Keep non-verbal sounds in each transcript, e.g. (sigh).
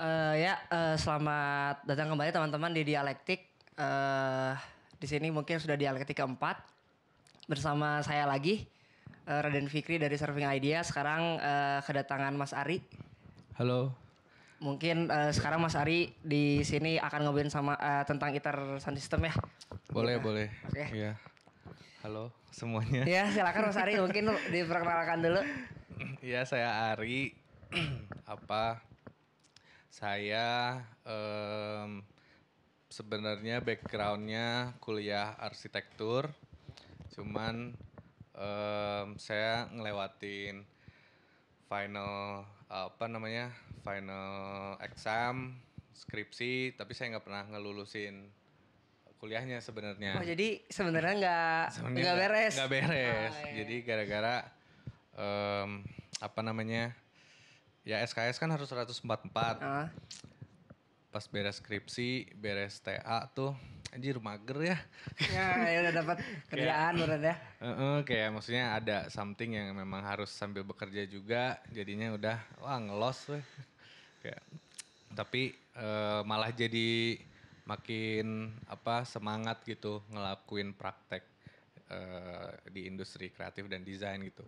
Uh, ya, uh, selamat datang kembali teman-teman di Dialektik. Uh, di sini mungkin sudah Dialektik keempat. Bersama saya lagi, uh, Raden Fikri dari Serving Idea. Sekarang uh, kedatangan Mas Ari. Halo. Mungkin uh, sekarang Mas Ari di sini akan ngobrolin sama uh, tentang ITER Sound System ya. Boleh, ya. boleh. Oke. Okay. Iya. Halo semuanya. Ya, silakan Mas Ari mungkin diperkenalkan dulu. ya saya Ari. (clears throat) Apa saya um, sebenarnya backgroundnya kuliah arsitektur, cuman um, saya ngelewatin final apa namanya final exam skripsi, tapi saya nggak pernah ngelulusin kuliahnya sebenarnya. Oh jadi sebenarnya nggak nggak beres. Nggak beres. Oh, iya. Jadi gara-gara um, apa namanya ya SKS kan harus 144 uh. pas beres skripsi beres TA tuh anjir mager ya ya, ya udah dapat (laughs) kerjaan udah ya uh -uh, kayak maksudnya ada something yang memang harus sambil bekerja juga jadinya udah wah ngelos weh kayak tapi uh, malah jadi makin apa semangat gitu ngelakuin praktek uh, di industri kreatif dan desain gitu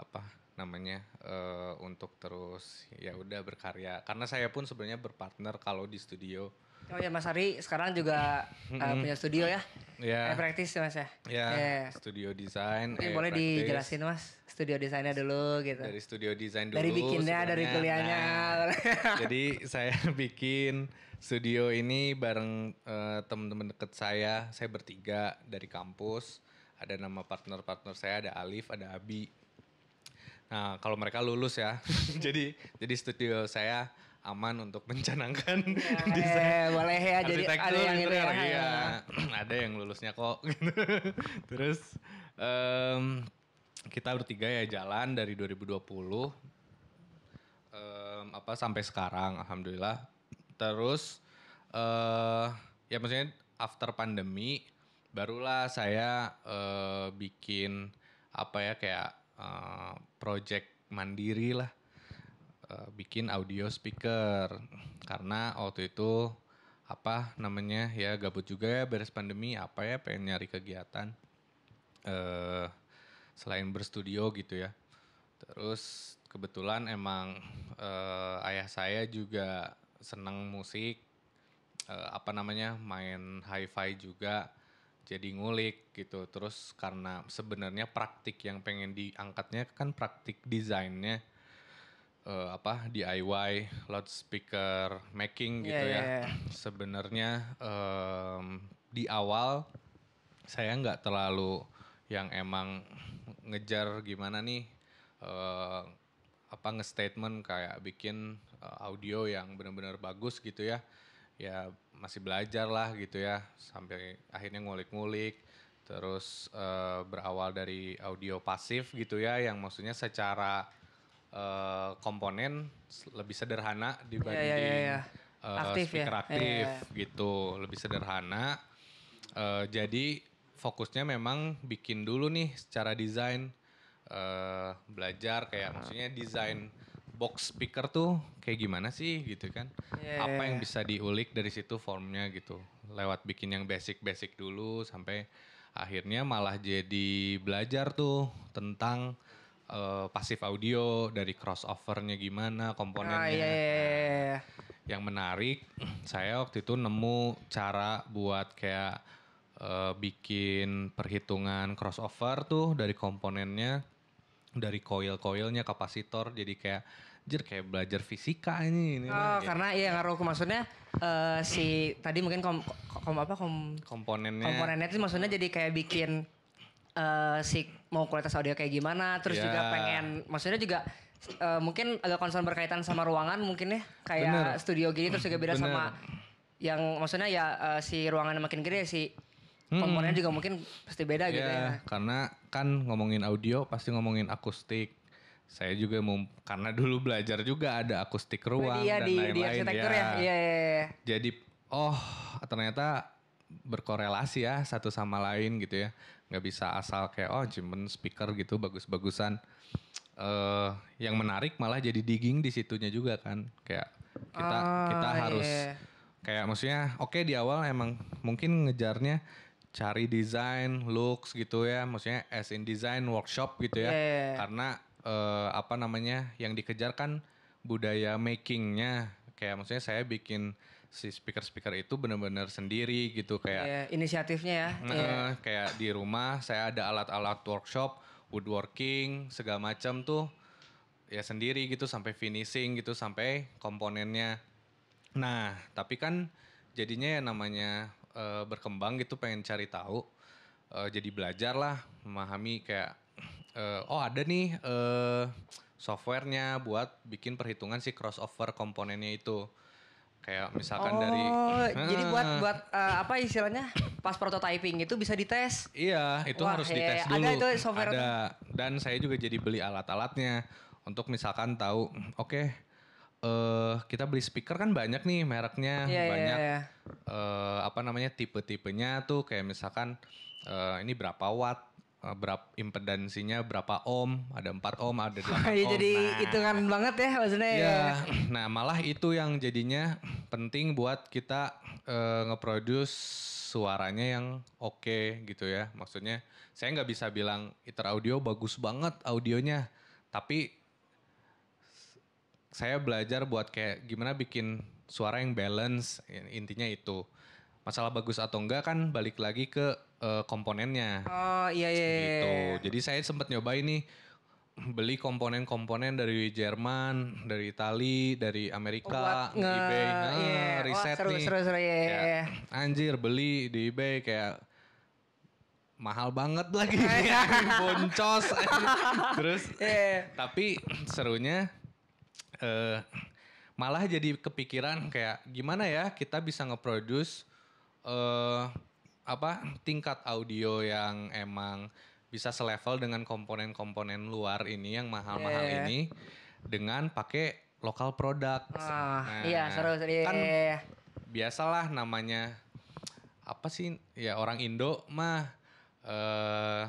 apa namanya uh, untuk terus ya udah berkarya karena saya pun sebenarnya berpartner kalau di studio oh ya Mas Ari sekarang juga uh, punya studio ya ya yeah. praktis ya, Mas ya ya yeah. yeah. studio desain eh, boleh practice. dijelasin Mas studio desainnya dulu gitu dari studio desain dulu dari bikinnya dari kuliahnya nah, (laughs) jadi saya (laughs) bikin studio ini bareng uh, teman-teman deket saya saya bertiga dari kampus ada nama partner-partner saya ada Alif ada Abi Nah, kalau mereka lulus ya. (laughs) jadi jadi studio saya aman untuk (laughs) mencanangkan ya, desain boleh ya jadi ada yang gitu ya, ya. Iya, (clears throat) ada yang lulusnya kok (laughs) gitu. terus um, kita bertiga ya jalan dari 2020 um, apa sampai sekarang alhamdulillah terus uh, ya maksudnya after pandemi barulah saya uh, bikin apa ya kayak Uh, project mandiri lah uh, bikin audio speaker karena waktu itu apa namanya ya gabut juga ya beres pandemi apa ya pengen nyari kegiatan uh, selain berstudio gitu ya terus kebetulan emang uh, ayah saya juga seneng musik uh, apa namanya main hi-fi juga jadi ngulik gitu terus karena sebenarnya praktik yang pengen diangkatnya kan praktik desainnya uh, apa DIY loudspeaker making iya, gitu yeah, ya yeah. Iya. sebenarnya um, di awal saya nggak terlalu yang emang ngejar gimana nih uh, apa ngestatement kayak bikin uh, audio yang benar-benar bagus gitu ya ya masih belajar lah gitu ya sampai akhirnya ngulik-ngulik terus uh, berawal dari audio pasif gitu ya yang maksudnya secara uh, komponen lebih sederhana dibanding yeah, yeah, yeah, yeah. Uh, aktif ya. speaker ya? aktif yeah, yeah. Iya. gitu lebih sederhana uh, jadi fokusnya memang bikin dulu nih secara desain uh, belajar kayak maksudnya desain box speaker tuh kayak gimana sih gitu kan? Yeah. Apa iya, yang iya. bisa diulik dari situ formnya gitu? Lewat bikin yang basic-basic dulu sampai akhirnya malah jadi belajar tuh tentang uh, pasif audio dari crossovernya gimana komponennya. Ah, yeah, yeah, yeah. Yang menarik (clears throat) saya waktu itu nemu cara buat kayak uh, bikin perhitungan crossover tuh dari komponennya dari coil-coilnya kapasitor jadi kayak Jir kayak belajar fisika ini. ini oh, lah, karena ya ngaruh ke maksudnya uh, si tadi mungkin kom, kom apa kom komponennya. Komponennya itu maksudnya jadi kayak bikin uh, si mau kualitas audio kayak gimana, terus yeah. juga iya. pengen maksudnya juga uh, mungkin agak concern berkaitan sama ruangan mungkin ya kayak Bener. studio gini terus juga beda Bener. sama yang maksudnya ya uh, si ruangan makin gede si hmm. komponennya juga mungkin pasti beda yeah, gitu iya, ya. Karena kan ngomongin audio pasti ngomongin akustik saya juga mau karena dulu belajar juga ada akustik ruang dan lain-lain ya. ya. Iya iya, iya, iya, Jadi oh ternyata berkorelasi ya satu sama lain gitu ya. Nggak bisa asal kayak oh cuman speaker gitu bagus-bagusan. Uh, yang menarik malah jadi digging di situnya juga kan. Kayak kita oh, kita iya, harus kayak maksudnya oke okay, di awal emang mungkin ngejarnya cari desain, looks gitu ya. Maksudnya as in design workshop gitu ya. Yeah. Karena uh, apa namanya yang dikejar kan budaya makingnya kayak maksudnya saya bikin si speaker-speaker itu benar-benar sendiri gitu kayak yeah, inisiatifnya ya uh, yeah. kayak di rumah saya ada alat-alat workshop woodworking segala macam tuh ya sendiri gitu sampai finishing gitu sampai komponennya nah tapi kan jadinya ya namanya uh, berkembang gitu pengen cari tahu uh, jadi belajar lah memahami kayak uh, oh ada nih uh, softwarenya buat bikin perhitungan si crossover komponennya itu kayak misalkan oh, dari jadi buat (laughs) buat uh, apa istilahnya pas prototyping itu bisa dites iya itu Wah, harus iya, dites iya. dulu ada itu software ada dan saya juga jadi beli alat-alatnya untuk misalkan tahu oke okay, uh, kita beli speaker kan banyak nih mereknya iya, iya banyak iya, iya. Uh, apa namanya tipe-tipenya tuh kayak misalkan uh, ini berapa watt Eh, berapa impedansinya berapa ohm, ada 4 ohm, ada 8 (laughs) ya, ohm. jadi nah, hitungan banget ya maksudnya. Ya, ya. Nah, malah itu yang jadinya penting buat kita uh, ngeproduce suaranya yang oke okay, gitu ya. Maksudnya saya nggak bisa bilang iter audio bagus banget audionya, tapi saya belajar buat kayak gimana bikin suara yang balance ya, intinya itu masalah bagus atau enggak kan balik lagi ke uh, komponennya. Oh iya iya. Gitu. Jadi saya sempat nyoba ini beli komponen-komponen dari Jerman, dari Itali, dari Amerika, di eBay, nah, iya. iya riset oh, seru, nih. Seru, seru, ya, anjir beli di eBay kayak mahal banget lagi, (laughs) (laughs) boncos. (laughs) Terus, yeah. tapi serunya uh, malah jadi kepikiran kayak gimana ya kita bisa ngeproduce uh, apa tingkat audio yang emang bisa selevel dengan komponen-komponen luar ini yang mahal-mahal yeah. ini dengan pakai lokal produk. Ah, nah, iya seru seru. Iya, kan iya, iya. biasalah namanya apa sih ya orang Indo mah eh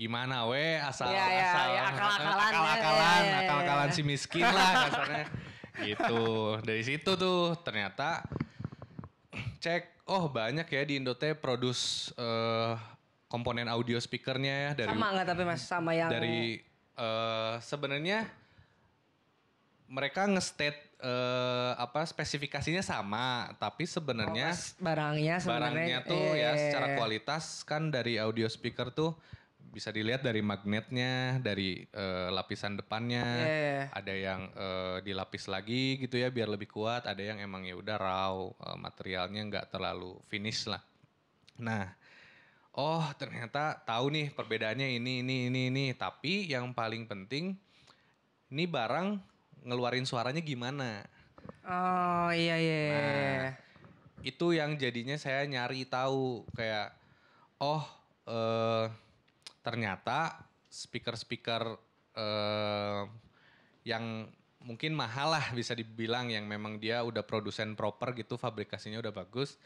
gimana we asal yeah, yeah, asal yeah, akal akalan eh, akal akalan yeah, yeah. akal si miskin lah kasarnya gitu dari situ tuh ternyata cek oh banyak ya di Indote produce uh, komponen audio speakernya ya dari sama nggak tapi mas sama yang dari uh, sebenarnya mereka ngestate uh, apa spesifikasinya sama tapi sebenarnya oh, barangnya sebenarnya barangnya tuh ya iya, iya, secara iya. kualitas kan dari audio speaker tuh bisa dilihat dari magnetnya, dari uh, lapisan depannya, yeah. ada yang uh, dilapis lagi gitu ya biar lebih kuat, ada yang emang ya udah raw uh, materialnya nggak terlalu finish lah. Nah, oh ternyata tahu nih perbedaannya ini ini ini ini, tapi yang paling penting ini barang ngeluarin suaranya gimana? Oh iya iya. iya nah, iya. itu yang jadinya saya nyari tahu kayak oh eh uh, ternyata speaker-speaker eh, yang mungkin mahal lah bisa dibilang yang memang dia udah produsen proper gitu fabrikasinya udah bagus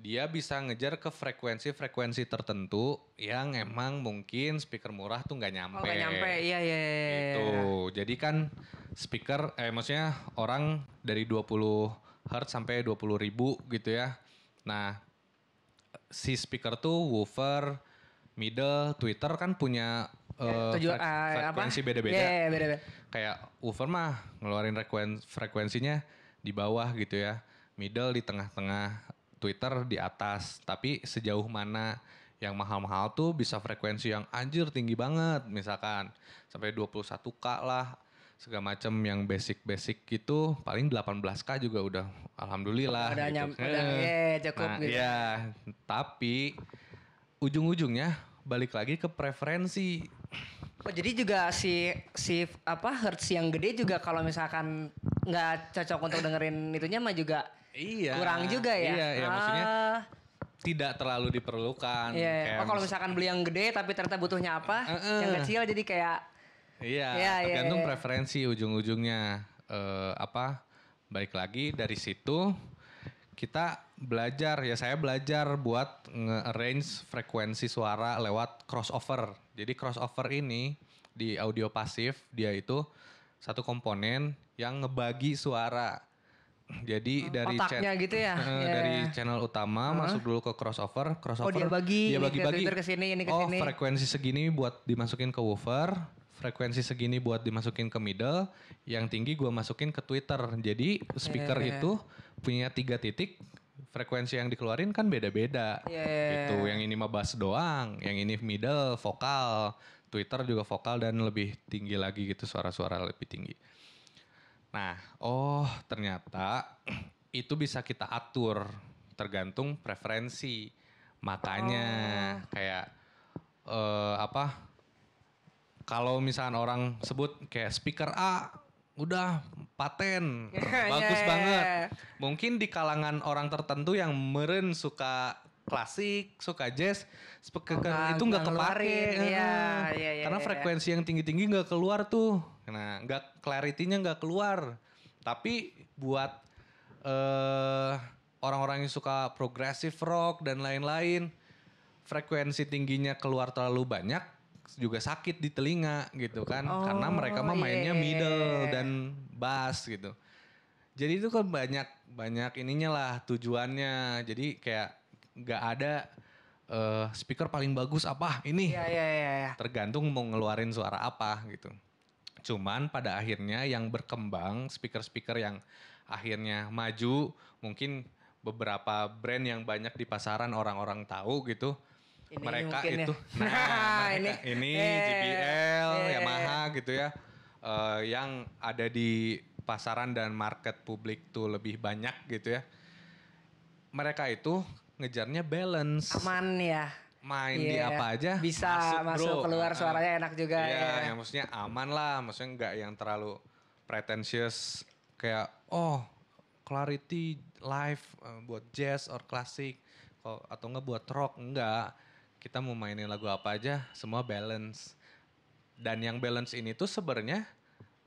dia bisa ngejar ke frekuensi-frekuensi tertentu yang emang mungkin speaker murah tuh nggak oh, nyampe. Oh, gak nyampe, iya iya. iya, iya, iya. Itu. Jadi kan speaker eh maksudnya orang dari 20 Hz sampai puluh ribu gitu ya. Nah, si speaker tuh woofer, middle, Twitter kan punya uh, frekuensi beda-beda. Iya, iya, beda-beda. Kayak Uber mah ngeluarin frekuensinya di bawah gitu ya. Middle di tengah-tengah, Twitter di atas. Tapi sejauh mana yang mahal-mahal tuh bisa frekuensi yang anjir tinggi banget misalkan sampai 21k lah segala macam yang basic-basic gitu paling 18k juga udah alhamdulillah udah gitu. nyam, eh, udah, yeah, cukup nah, gitu. Ya, tapi ujung-ujungnya balik lagi ke preferensi. Oh, jadi juga si si apa hertz yang gede juga kalau misalkan nggak cocok untuk dengerin itunya mah juga iya, kurang juga ya. Iya, iya ah. maksudnya tidak terlalu diperlukan. Iya, iya. oh, kalau misalkan beli yang gede tapi ternyata butuhnya apa, uh, uh, yang kecil jadi kayak Iya, iya, iya tergantung iya, iya. preferensi ujung-ujungnya uh, apa? Balik lagi dari situ kita belajar ya saya belajar buat nge-arrange frekuensi suara lewat crossover. Jadi crossover ini di audio pasif dia itu satu komponen yang ngebagi suara. Jadi hmm, dari otaknya gitu ya. yeah. (laughs) Iya, dari iya. channel utama uh -huh. masuk dulu ke crossover, crossover. Oh, dia bagi, dia bagi-bagi ke, sini, ini ke oh, sini. Oh, frekuensi segini buat dimasukin ke woofer, frekuensi segini buat dimasukin ke middle, yang tinggi gua masukin ke Twitter. Jadi speaker yeah. Iya. itu punya tiga titik frekuensi yang dikeluarin kan beda-beda. Yeah. Itu Yang ini mah bass doang, yang ini middle, vokal, Twitter juga vokal dan lebih tinggi lagi gitu suara-suara lebih tinggi. Nah, oh ternyata itu bisa kita atur tergantung preferensi. Makanya oh. kayak uh, apa? Kalau misalnya orang sebut kayak speaker A udah paten (laughs) ya, ya, bagus ya, banget mungkin di kalangan orang tertentu yang meren suka klasik suka jazz ke oh, itu nggak kepake ya, ya, ya, karena ya, frekuensi ya. yang tinggi tinggi nggak keluar tuh nah nggak clarity-nya nggak keluar tapi buat orang eh, orang-orang yang suka progressive rock dan lain-lain frekuensi tingginya keluar terlalu banyak juga sakit di telinga gitu kan oh, karena mereka mah iya, mainnya yeah. Iya, middle iya, dan bass gitu jadi itu kan banyak banyak ininya lah tujuannya jadi kayak nggak ada uh, speaker paling bagus apa ini yeah, yeah, yeah, yeah. tergantung mau ngeluarin suara apa gitu cuman pada akhirnya yang berkembang speaker-speaker yang akhirnya maju mungkin beberapa brand yang banyak di pasaran orang-orang tahu gitu ini mereka ya. itu ya. (laughs) nah ini, ini eh, GPL eh, eh, Yamaha gitu ya uh, yang ada di pasaran dan market publik tuh lebih banyak gitu ya mereka itu ngejarnya balance aman ya main yeah. di iya. apa aja bisa masuk, masuk bro. keluar suaranya uh, enak juga yeah, ya yang maksudnya aman lah maksudnya nggak yang terlalu pretentious kayak oh clarity live uh, eh, buat jazz or klasik atau nggak buat rock enggak kita mau mainin lagu apa aja semua balance dan yang balance ini tuh sebenarnya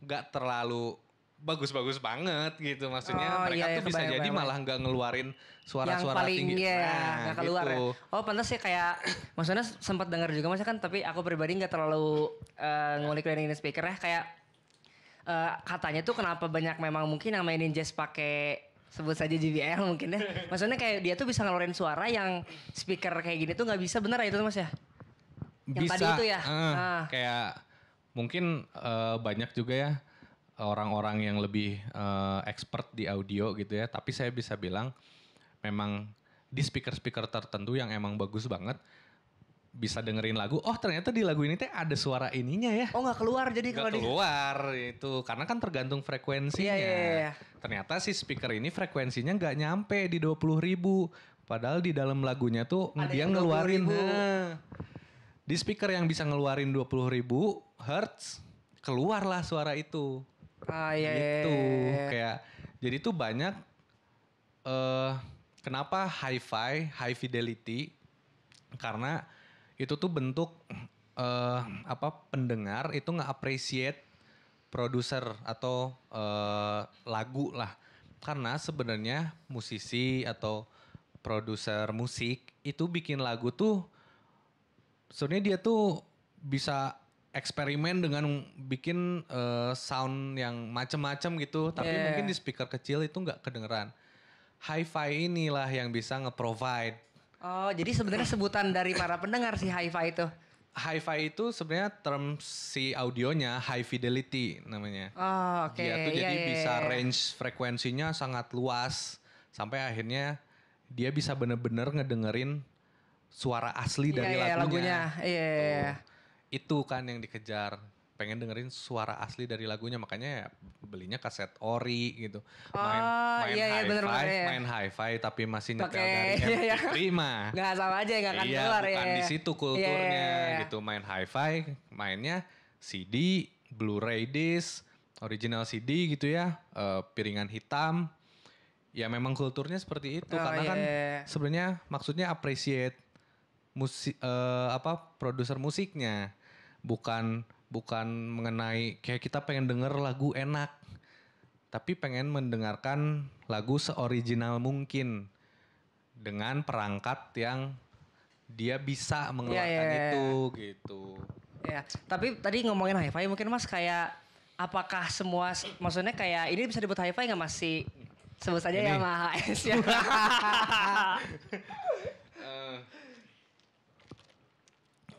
nggak terlalu bagus-bagus banget gitu maksudnya oh, mereka iya, tuh iya, bisa jadi malah nggak ngeluarin suara-suara tinggi ya, nah, gak keluar gitu. ya. oh pantas sih kayak (coughs) maksudnya sempat dengar juga masa kan tapi aku pribadi nggak terlalu uh, ngulik dari speaker ya kayak uh, katanya tuh kenapa banyak memang mungkin yang mainin jazz pakai sebut saja JBL mungkin ya. (laughs) Maksudnya kayak dia tuh bisa ngeluarin suara yang speaker kayak gini tuh nggak bisa bener ya itu mas ya? Yang bisa, tadi itu ya. Uh, uh. Kayak mungkin uh, banyak juga ya orang-orang yang lebih uh, expert di audio gitu ya. Tapi saya bisa bilang memang di speaker-speaker tertentu yang emang bagus banget bisa dengerin lagu, oh ternyata di lagu ini teh ada suara ininya ya. Oh nggak keluar jadi kalau keluar di... itu karena kan tergantung frekuensinya. Iya, iya, iya, iya. Ternyata si speaker ini frekuensinya nggak nyampe di dua puluh ribu, padahal di dalam lagunya tuh ada dia ngeluarin. Nah, di speaker yang bisa ngeluarin dua puluh ribu hertz keluarlah suara itu. Ah iya. iya gitu iya, iya. kayak jadi tuh banyak. eh uh, kenapa hi-fi, high fidelity? Karena itu tuh bentuk uh, apa pendengar itu nggak appreciate produser atau uh, lagu lah karena sebenarnya musisi atau produser musik itu bikin lagu tuh sebenarnya dia tuh bisa eksperimen dengan bikin uh, sound yang macem-macem gitu tapi yeah. mungkin di speaker kecil itu nggak kedengeran hi-fi inilah yang bisa nge-provide Oh, jadi sebenarnya sebutan dari para pendengar si hi-fi itu. Hi-fi itu sebenarnya term si audionya high fidelity namanya. Oh, oke. Okay. Dia tuh yeah, jadi yeah, bisa yeah. Iya. range frekuensinya sangat luas sampai akhirnya dia bisa bener-bener ngedengerin suara asli iya, dari yeah, lagunya. lagunya. Iya. Yeah, iya. yeah. Itu kan yang dikejar pengen dengerin suara asli dari lagunya makanya ya belinya kaset ori gitu oh, main main iya, iya, hi ya. main hi-fi tapi masih nyetel okay. dari yang iya. iya. nggak sama aja nggak akan iya, keluar bukan kan di situ iya, kulturnya iya, iya, iya. gitu main hi-fi mainnya CD Blu-ray disc original CD gitu ya uh, piringan hitam ya memang kulturnya seperti itu oh, karena iya, kan sebenarnya maksudnya appreciate musik uh, eh, apa produser musiknya bukan bukan mengenai kayak kita pengen denger lagu enak tapi pengen mendengarkan lagu seoriginal mungkin dengan perangkat yang dia bisa mengeluarkan yeah, yeah, itu iya. gitu. Ya, yeah. tapi tadi ngomongin hi-fi mungkin Mas kayak apakah semua maksudnya kayak ini bisa disebut hi-fi nggak masih sebut saja ya, ini. ya Maha ya. uh,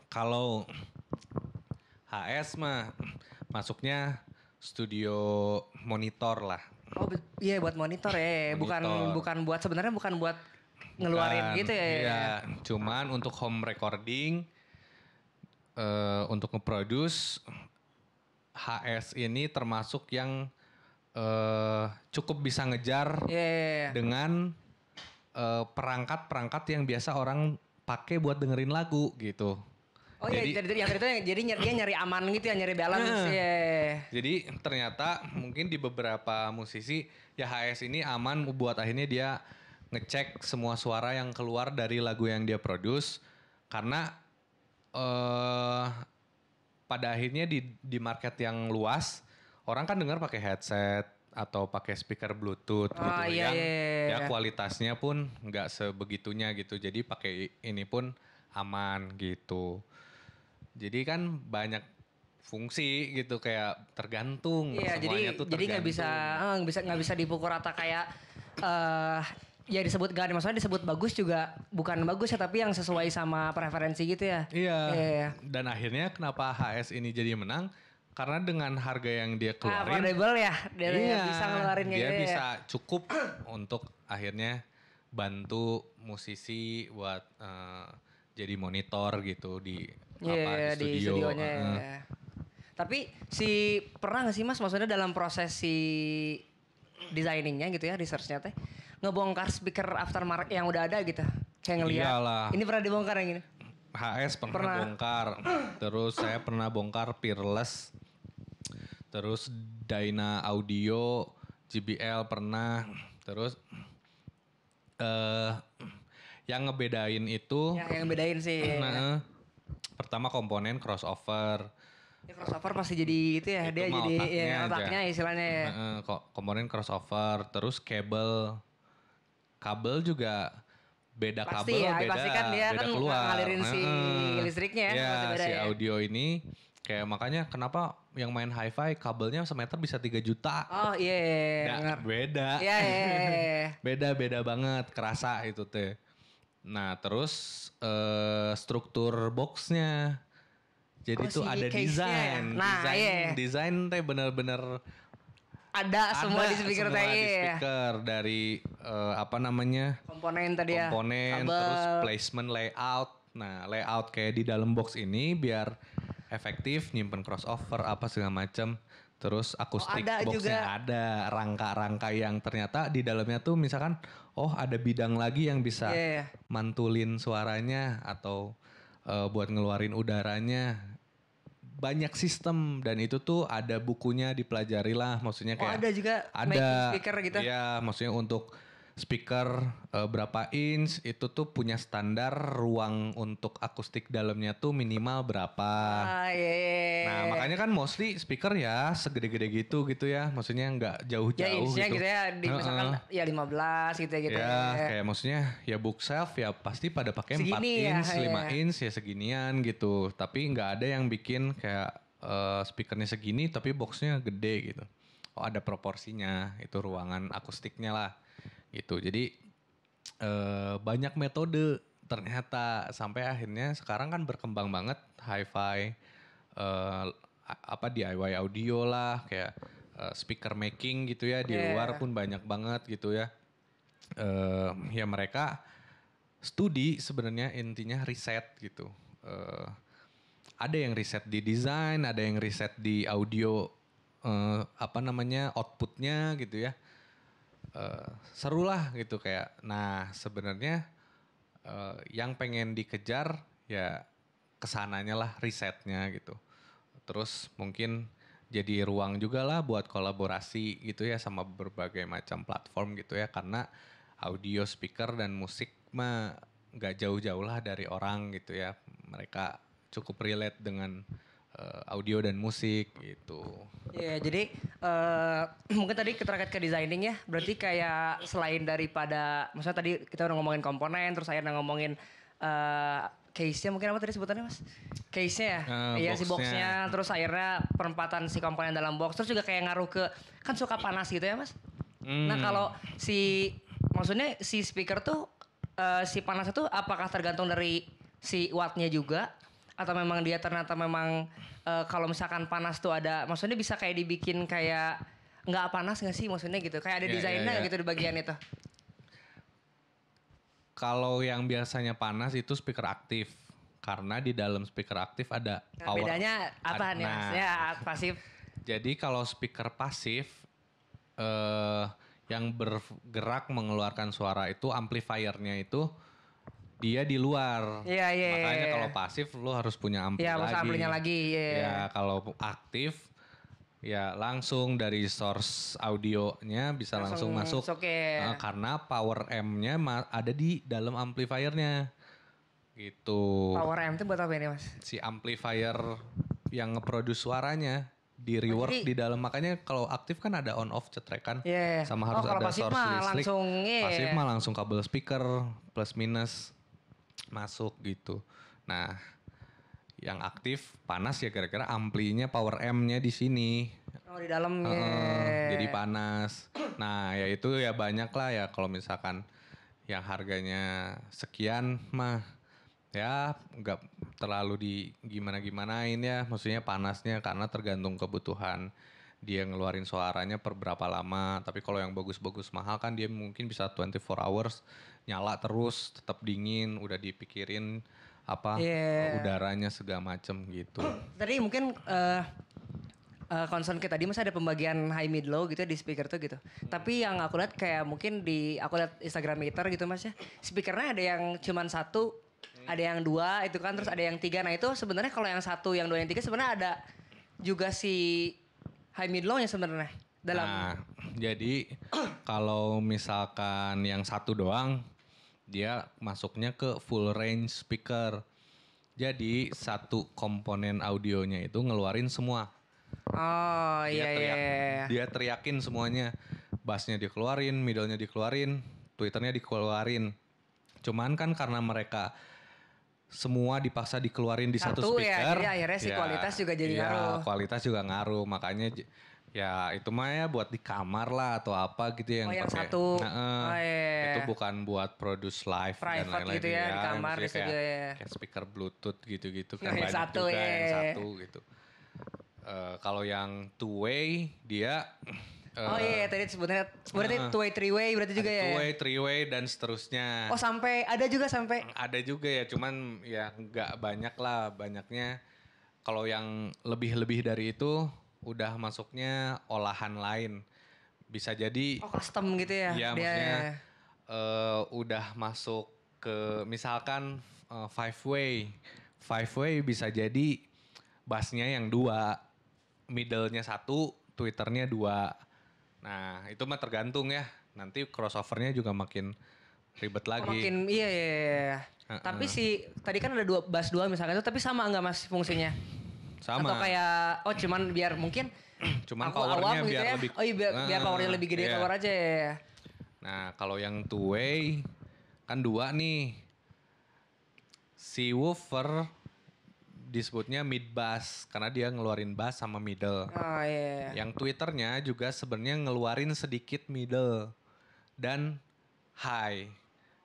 kalau HS mah masuknya studio monitor lah. Oh iya buat monitor ya, ya, monitor. bukan bukan buat sebenarnya bukan buat ngeluarin bukan, gitu ya. ya, ya. Iya, cuman untuk home recording uh, untuk ngeproduce HS ini termasuk yang uh, cukup bisa ngejar yeah, iya, iya, iya. dengan eh, perangkat-perangkat uh, perangkat yang biasa orang pakai buat dengerin lagu gitu. Oh iya, jadi yang cerita jadi dia nyari aman gitu ya, nyari balance. Nah, ya. Jadi ternyata mungkin di beberapa musisi ya HS ini aman buat akhirnya dia ngecek semua suara yang keluar dari lagu yang dia produce karena uh, pada akhirnya di di market yang luas orang kan dengar pakai headset atau pakai speaker bluetooth oh, gitu iya, yang iya, iya, ya kualitasnya pun nggak sebegitunya gitu jadi pakai ini pun aman gitu jadi kan banyak fungsi gitu kayak tergantung iya, semuanya jadi, tuh tergantung. Jadi nggak bisa eh, nggak bisa nggak bisa dipukul rata kayak uh, ya disebut gak ada maksudnya disebut bagus juga bukan bagus ya tapi yang sesuai sama preferensi gitu ya. Iya. Yeah. Iya, iya. Dan akhirnya kenapa HS ini jadi menang? Karena dengan harga yang dia ah, keluarin. Affordable ya. Dia iya, bisa ngeluarin dia Dia gitu ya. bisa cukup untuk akhirnya bantu musisi buat uh, jadi monitor gitu di yeah, apa iya, di studio. Di studionya, uh. Iya. Yeah. Tapi si pernah gak sih Mas maksudnya dalam proses si desainingnya gitu ya researchnya teh ngebongkar speaker aftermarket yang udah ada gitu kayak ngeliat iya ini pernah dibongkar yang ini HS pernah, pernah. bongkar terus saya pernah bongkar Peerless terus Dyna Audio JBL pernah terus eh uh, yang ngebedain itu ya, yang ngebedain sih (laughs) nah, eh. pertama komponen crossover Ya, crossover pasti jadi itu ya itu dia jadi otaknya, ya, otaknya aja. istilahnya ya. Nah, eh, kok komponen crossover terus kabel kabel juga beda pasti kabel ya, beda pasti kan dia beda kan keluar ngalirin nah, si eh. listriknya ya, iya, si ya. audio ini kayak makanya kenapa yang main hi-fi kabelnya semeter bisa 3 juta oh iya yeah, iya, iya, yeah. beda iya yeah, (laughs) yeah. beda beda banget kerasa itu teh Nah terus uh, struktur boxnya jadi oh, tuh ada ya? desain, nah, desain, iya. desain teh bener-bener ada, ada semua di speaker semua Di iya. speaker iya. dari uh, apa namanya? Komponen tadi ya. Komponen Kabel. terus placement layout. Nah, layout kayak di dalam box ini biar efektif nyimpen crossover apa segala macam. Terus akustik oh, boxnya ada rangka-rangka yang ternyata di dalamnya tuh misalkan oh ada bidang lagi yang bisa yeah. Iya. mantulin suaranya atau uh, buat ngeluarin udaranya banyak sistem dan itu tuh ada bukunya dipelajari lah maksudnya oh, kayak oh, ada juga ada speaker gitu ya maksudnya untuk speaker uh, berapa inch itu tuh punya standar ruang untuk akustik dalamnya tuh minimal berapa. Ah, iya, iya. iya, iya. Nah makanya kan mostly speaker ya segede-gede gitu gitu ya, maksudnya nggak jauh-jauh ya, gitu. gitu ya, di, misalkan uh, ya 15 gitu ya gitu. Ya, ya kayak maksudnya ya bookshelf ya pasti pada pakai 4 ya, inch, ya, 5 inch ya seginian gitu. Tapi nggak ada yang bikin kayak uh, speakernya segini tapi boxnya gede gitu. Oh ada proporsinya itu ruangan akustiknya lah gitu jadi eh, banyak metode ternyata sampai akhirnya sekarang kan berkembang banget hi-fi eh, apa DIY audio lah kayak eh, speaker making gitu ya yeah. di iya, iya, luar iya. pun banyak banget gitu ya ya mereka studi sebenarnya intinya riset gitu ada yang riset di desain ada yang riset di audio uh, apa namanya outputnya gitu ya uh, eh, seru lah gitu kayak. Nah sebenarnya uh, yang pengen dikejar ya kesananya lah risetnya gitu. Terus mungkin jadi ruang juga lah buat kolaborasi gitu ya sama berbagai macam platform gitu ya karena audio speaker dan musik mah gak jauh-jauh lah dari orang gitu ya mereka cukup relate dengan uh, audio dan musik gitu. Iya, yeah, jadi uh, (clears throat) mungkin tadi keterkait ke designing ya, berarti kayak selain daripada, maksudnya tadi kita udah ngomongin komponen, terus saya udah ngomongin uh, case-nya mungkin apa tadi sebutannya mas? Case-nya ya? Uh, iya box si box-nya, terus akhirnya perempatan si komponen dalam box, terus juga kayak ngaruh ke, kan suka panas gitu ya mas? Hmm. Nah kalau si, maksudnya si speaker tuh, uh, si panas itu apakah tergantung dari si watt-nya juga atau memang dia ternyata memang uh, kalau misalkan panas tuh ada maksudnya bisa kayak dibikin kayak nggak panas nggak sih maksudnya gitu kayak ada yeah, iya, desainnya yeah, yeah. gitu di bagian itu kalau yang biasanya panas itu speaker aktif karena di dalam speaker aktif ada nah, power bedanya apa nih ya, nah, ya pasif jadi kalau speaker pasif eh yang bergerak mengeluarkan suara itu amplifiernya itu dia di luar. Iya, iya. iya makanya iya. kalau pasif lu harus punya ampli ya, lagi. Iya, lagi. Iya. Ya, kalau aktif ya langsung dari source audionya bisa langsung, langsung masuk. masuk ya. karena power M-nya ada di dalam amplifier-nya. Gitu. Power M itu buat apa ini, Mas? Si amplifier yang ngeproduce suaranya di rework di dalam makanya kalau aktif kan ada on off cetrekan yeah. sama oh, harus oh, ada source listrik iya. pasif mah langsung kabel speaker plus minus masuk gitu. Nah, yang aktif panas ya kira-kira amplinya power M-nya di sini. Oh, di dalamnya. Uh, jadi panas. Nah, ya itu ya banyak lah ya kalau misalkan yang harganya sekian mah ya nggak terlalu di gimana gimanain ya maksudnya panasnya karena tergantung kebutuhan dia ngeluarin suaranya per berapa lama tapi kalau yang bagus-bagus mahal kan dia mungkin bisa 24 hours nyala terus tetap dingin udah dipikirin apa yeah. udaranya segala macem gitu. (clears throat) Tadi mungkin uh, uh, concern kita tadi masih ada pembagian high mid low gitu ya di speaker tuh gitu. Hmm. Tapi yang aku lihat kayak mungkin di aku lihat Instagram meter gitu Mas ya. Speakernya ada yang cuma satu, hmm. ada yang dua itu kan terus ada yang tiga. Nah, itu sebenarnya kalau yang satu, yang dua, yang tiga sebenarnya ada juga si high mid low-nya sebenarnya dalam Nah, jadi (clears throat) kalau misalkan yang satu doang dia masuknya ke full range speaker. Jadi satu komponen audionya itu ngeluarin semua. Oh dia iya, iya teriak, iya, iya. Dia teriakin semuanya. Bassnya dikeluarin, middlenya dikeluarin, twitternya dikeluarin. Cuman kan karena mereka semua dipaksa dikeluarin di satu, satu ya, speaker. Ya, jadi akhirnya sih ya, kualitas juga jadi ya, ngaruh. Kualitas juga ngaruh, makanya Ya itu mah ya buat di kamar lah atau apa gitu ya, yang, oh, yang pakai. satu. Nah, eh, oh, iya, iya, iya, Itu bukan buat produce live Private dan lain-lain. gitu ya, ya di kamar di kayak, ya. Kayak speaker bluetooth gitu-gitu kan (laughs) yang satu, juga ya. yang iya, satu gitu. Uh, kalau yang two way dia Uh, oh eh, iya tadi sebenarnya sebenarnya uh, two way three way berarti juga ya. Two way three way dan seterusnya. Oh sampai ada juga sampai. Mm, ada juga ya cuman ya nggak banyak lah banyaknya kalau yang lebih-lebih dari itu udah masuknya olahan lain. Bisa jadi oh, custom gitu ya. Iya, maksudnya ya. Uh, udah masuk ke misalkan uh, five way. Five way bisa jadi bassnya yang dua, middle-nya satu, twitternya dua. Nah, itu mah tergantung ya. Nanti crossovernya juga makin ribet lagi. Makin iya iya iya. Uh -uh. Tapi si tadi kan ada dua bass dua misalnya itu tapi sama enggak Mas fungsinya? Sama. Atau kayak oh cuman biar mungkin (clears throat) cuman aku powernya awam gitu biar ya. lebih oh iya biar, nah, biar ah, powernya lebih gede iya. power aja ya. Nah, kalau yang two way kan dua nih. Si woofer disebutnya mid bass karena dia ngeluarin bass sama middle. Oh iya. Yang twitternya juga sebenarnya ngeluarin sedikit middle dan high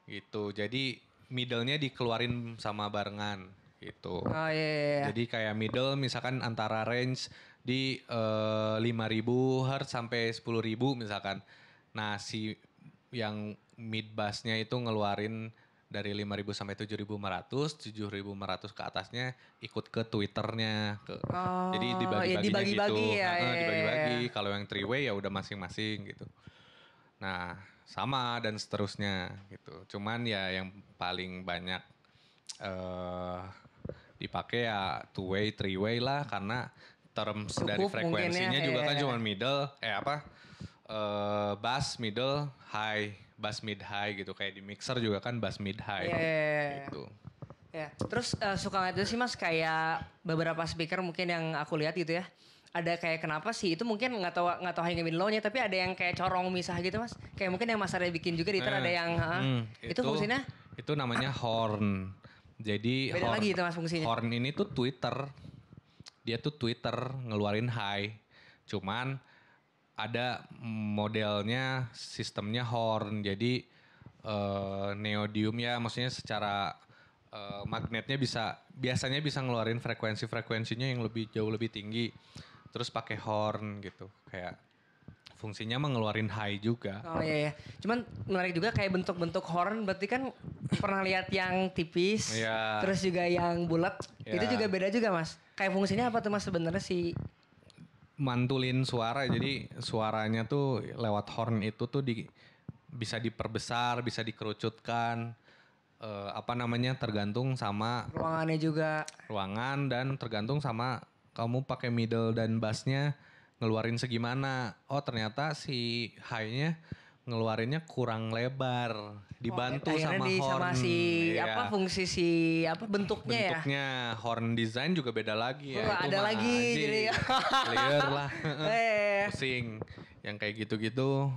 gitu. Jadi middlenya dikeluarin sama barengan gitu. Oh iya, iya. iya. Jadi kayak middle misalkan antara range di uh, ribu hertz sampai sepuluh ribu misalkan. Nah, si yang mid bassnya itu ngeluarin dari lima ribu sampai tujuh 7500, 7500 ke atasnya ikut ke Twitternya ke. Oh, jadi dibagi-baginya iya, gitu. ya, ya, ya dibagi-bagi gitu. Ya, nah, iya, dibagi-bagi. Iya. Kalau yang three way ya udah masing-masing gitu. Nah, sama dan seterusnya gitu. Cuman ya yang paling banyak uh, dipakai ya two way, three way lah karena terms dari ya, frekuensinya ya, juga kan ya. cuma middle, eh apa? Uh, bass, middle, high, bass mid high gitu kayak di mixer juga kan bass mid high yeah. Iya, iya, iya. gitu. Ya, terus uh, suka ngeliat itu sih mas kayak beberapa speaker mungkin yang aku lihat gitu ya. Ada kayak kenapa sih itu mungkin nggak tahu nggak tahu hanya mid low-nya tapi ada yang kayak corong misah gitu mas. Kayak mungkin yang Mas Arya bikin juga di eh, ada yang hmm, itu, itu fungsinya? Itu namanya horn. Jadi Beda horn, lagi itu mas fungsinya. Horn ini tuh Twitter. Dia tuh Twitter ngeluarin high. Cuman ada modelnya sistemnya horn. Jadi uh, neodium ya maksudnya secara uh, magnetnya bisa biasanya bisa ngeluarin frekuensi-frekuensinya yang lebih jauh lebih tinggi. Terus pakai horn gitu kayak fungsinya mengeluarin high juga. Oh iya, iya. Cuman menarik juga kayak bentuk-bentuk horn berarti kan pernah lihat yang tipis, yeah. terus juga yang bulat. Yeah. Itu juga beda juga, Mas. Kayak fungsinya apa tuh Mas sebenarnya si mantulin suara. Jadi suaranya tuh lewat horn itu tuh di bisa diperbesar, bisa dikerucutkan uh, apa namanya tergantung sama ruangannya juga ruangan dan tergantung sama kamu pakai middle dan bassnya ngeluarin segimana. Oh ternyata si high-nya ngeluarinnya kurang lebar dibantu oh, sama di, horn sama si ya. apa fungsi si apa bentuknya, ya? bentuknya ya horn design juga beda lagi ya oh, ada lagi jadi gitu ya. clear lah (laughs) eh. pusing yang kayak gitu-gitu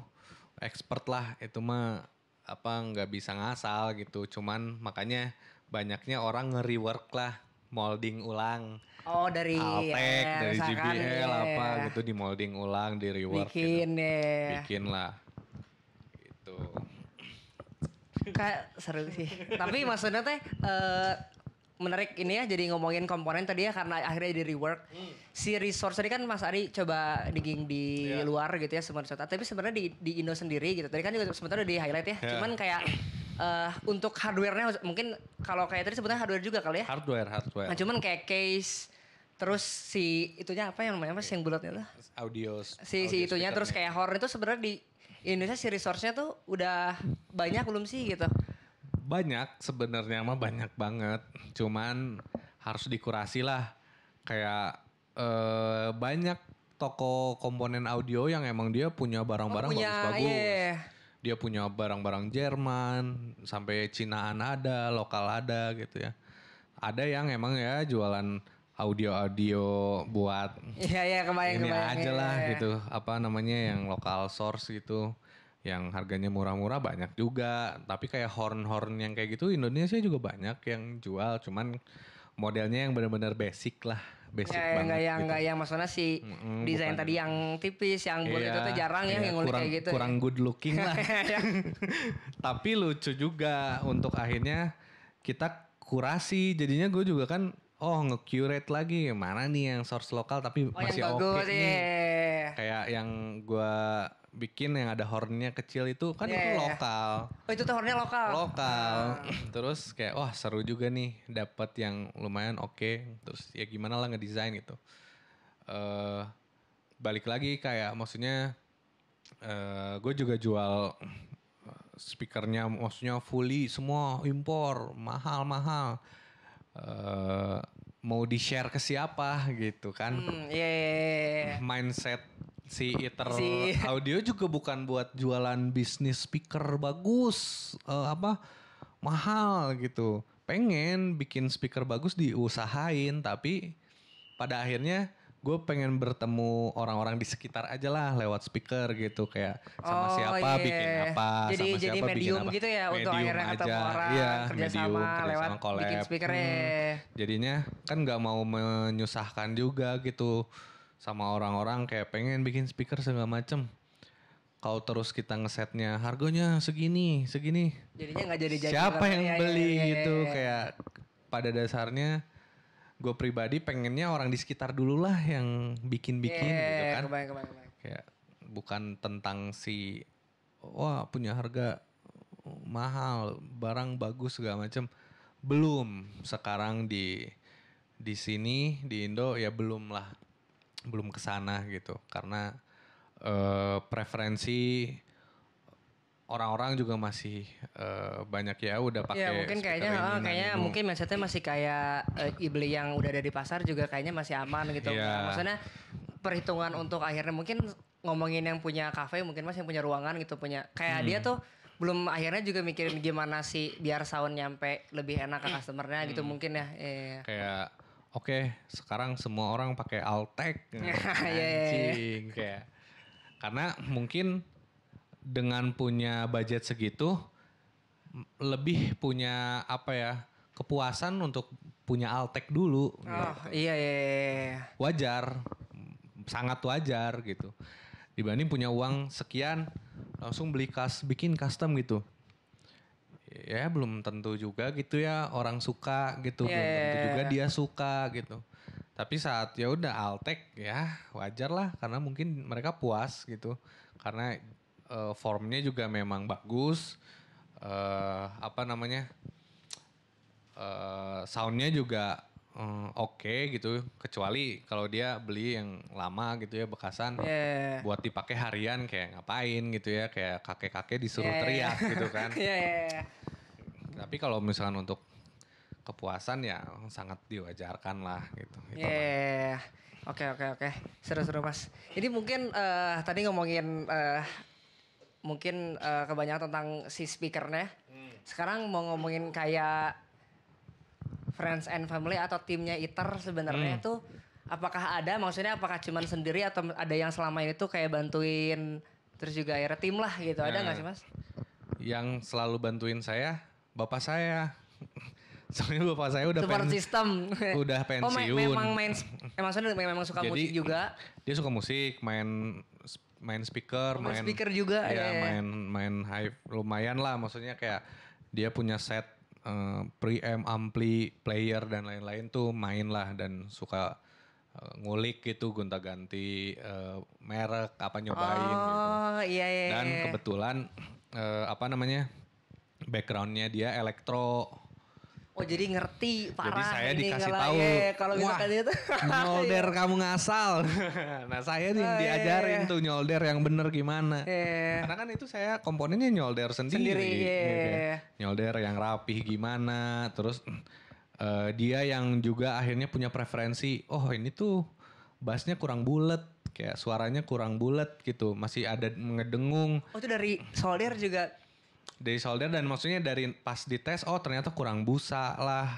expert lah itu mah apa nggak bisa ngasal gitu cuman makanya banyaknya orang nge-rework lah molding ulang Oh dari Altek, ya, dari JBL ya. apa gitu di molding ulang, di rework Bikin gitu. ya. Bikin lah. Itu. Kak seru sih. Tapi maksudnya teh uh, menarik ini ya jadi ngomongin komponen tadi ya karena akhirnya di rework. Hmm. Si resource tadi kan Mas Ari coba digging di yeah. luar gitu ya sebenarnya. Tapi sebenarnya di, di Indo sendiri gitu. Tadi kan juga sebentar udah di highlight ya. Yeah. Cuman kayak uh, untuk hardware-nya mungkin kalau kayak tadi sebutnya hardware juga kali ya. Hardware, hardware. Nah, cuman kayak case Terus si itunya apa yang namanya apa sih yang bulatnya tuh? Audio. Si audio si itunya terus kayak horn itu sebenarnya di Indonesia si resource-nya tuh udah banyak belum sih gitu? Banyak sebenarnya mah banyak banget. Cuman harus dikurasi lah. Kayak eh, banyak toko komponen audio yang emang dia punya barang-barang oh, bagus-bagus. Iya, iya, iya. Dia punya barang-barang Jerman, sampai Cinaan ada, lokal ada gitu ya. Ada yang emang ya jualan audio-audio buat ya, ya, kebayang ini kebayang, aja lah ya, gitu apa namanya yang lokal source gitu yang harganya murah-murah banyak juga tapi kayak horn-horn yang kayak gitu Indonesia juga banyak yang jual cuman modelnya yang benar-benar basic lah basic ya, banget Gak yang gitu. enggak yang maksudnya si mm -hmm, desain bukan. tadi yang tipis yang buat iya, itu tuh jarang ya iya, ya yang kurang, kayak gitu ya. kurang good looking lah iya, (laughs) tapi lucu juga untuk akhirnya kita kurasi jadinya gue juga kan oh nge-curate lagi mana nih yang source lokal tapi oh, masih oke okay nih. Iya. Kayak yang gue bikin yang ada hornnya kecil itu kan yeah. itu iya. lokal. Oh itu tuh hornnya lokal. Lokal. Ah. Terus kayak wah oh, seru juga nih dapat yang lumayan oke. Okay. Terus ya gimana lah ngedesain gitu. Uh, balik lagi kayak maksudnya uh, eh, gue juga jual speakernya maksudnya fully semua impor mahal mahal. Uh, eh, mau di share ke siapa gitu kan hmm, yeah, yeah, yeah. Iya. mindset si iter si. audio juga bukan buat jualan bisnis speaker bagus uh, apa mahal gitu pengen bikin speaker bagus diusahain tapi pada akhirnya gue pengen bertemu orang-orang di sekitar aja lah lewat speaker gitu kayak sama oh, siapa yeah. bikin apa jadi, sama jadi siapa medium bikin apa. gitu ya medium untuk akhirnya aja. orang iya, kerjasama medium, kerjasama lewat collab. bikin speaker hmm. jadinya kan nggak mau menyusahkan juga gitu sama orang-orang kayak pengen bikin speaker segala macem kalau terus kita ngesetnya harganya segini segini jadinya nggak jadi jadi siapa kan? yang ya, beli ya, ya, ya, itu kayak pada dasarnya gue pribadi pengennya orang di sekitar dulu lah yang bikin-bikin yeah, gitu kan. Kebayang, kebayang, kebayang. Kayak bukan tentang si wah punya harga mahal, barang bagus segala macem Belum sekarang di di sini di Indo ya belum lah. Belum ke sana gitu karena uh, preferensi orang-orang juga masih uh, banyak ya udah ya, pakai. Ya mungkin kayaknya oh, kayaknya gitu. mungkin mindsetnya masih kayak uh, eh, beli yang udah ada di pasar juga kayaknya masih aman gitu. Yeah. Maksudnya perhitungan untuk akhirnya mungkin ngomongin yang punya kafe mungkin masih yang punya ruangan gitu punya kayak hmm. dia tuh belum akhirnya juga mikirin gimana sih biar sound nyampe lebih enak ke customernya gitu hmm. gitu mungkin ya. Yeah. Iya. Kayak oke okay, sekarang semua orang pakai Altec (laughs) iya, iya, anjing yeah, yeah, yeah. kayak karena mungkin dengan punya budget segitu lebih punya apa ya kepuasan untuk punya altek dulu. Oh iya iya, iya, iya iya. Wajar, sangat wajar gitu. Dibanding punya uang sekian langsung beli kas bikin custom gitu. Ya belum tentu juga gitu ya orang suka gitu, yeah. belum tentu iya, juga dia suka gitu. Tapi saat ya udah altek ya wajar lah karena mungkin mereka puas gitu karena uh, formnya juga memang bagus uh, apa namanya uh, soundnya juga um, oke okay, gitu kecuali kalau dia beli yang lama gitu ya bekasan yeah. buat dipakai harian kayak ngapain gitu ya kayak kakek-kakek disuruh yeah, teriak gitu kan (laughs) yeah, yeah, yeah. tapi kalau misalkan untuk kepuasan ya sangat diwajarkan lah gitu. Iya, Oke oke oke. Seru-seru Mas. Ini mungkin uh, tadi ngomongin uh, mungkin uh, kebanyakan tentang si speakernya. Hmm. Sekarang mau ngomongin kayak friends and family atau timnya Iter sebenarnya hmm. tuh apakah ada maksudnya apakah cuman sendiri atau ada yang selama ini tuh kayak bantuin terus juga akhirnya tim lah gitu nah, ada nggak nah, sih mas? Yang selalu bantuin saya bapak saya. (laughs) Soalnya bapak saya udah super pen, system (laughs) udah pensiun. Oh, me memang main, eh, maksudnya memang suka Jadi, musik juga. Dia suka musik, main main speaker, main, main speaker juga iya, ya, yeah. Ya. main main high lumayan lah maksudnya kayak dia punya set uh, preamp ampli player dan lain-lain tuh main lah dan suka uh, ngulik gitu gonta-ganti uh, eh, merek apa nyobain gitu. oh, gitu. iya iya. Dan iya, iya. kebetulan uh, apa namanya? backgroundnya dia elektro Oh jadi ngerti parah. Jadi saya ini dikasih tahu. Ya, kalau misalkan Wah, itu (laughs) nyolder iya. kamu ngasal. (laughs) nah saya nih oh, iya, diajarin iya. tuh nyolder yang bener gimana. Iya. Karena kan itu saya komponennya nyolder sendiri. Sendiri. Iya. iya. iya nyolder yang rapih gimana. Terus uh, dia yang juga akhirnya punya preferensi. Oh ini tuh bassnya kurang bulat kayak suaranya kurang bulat gitu masih ada ngedengung oh itu dari solder juga dari solder dan maksudnya dari pas dites oh ternyata kurang busa lah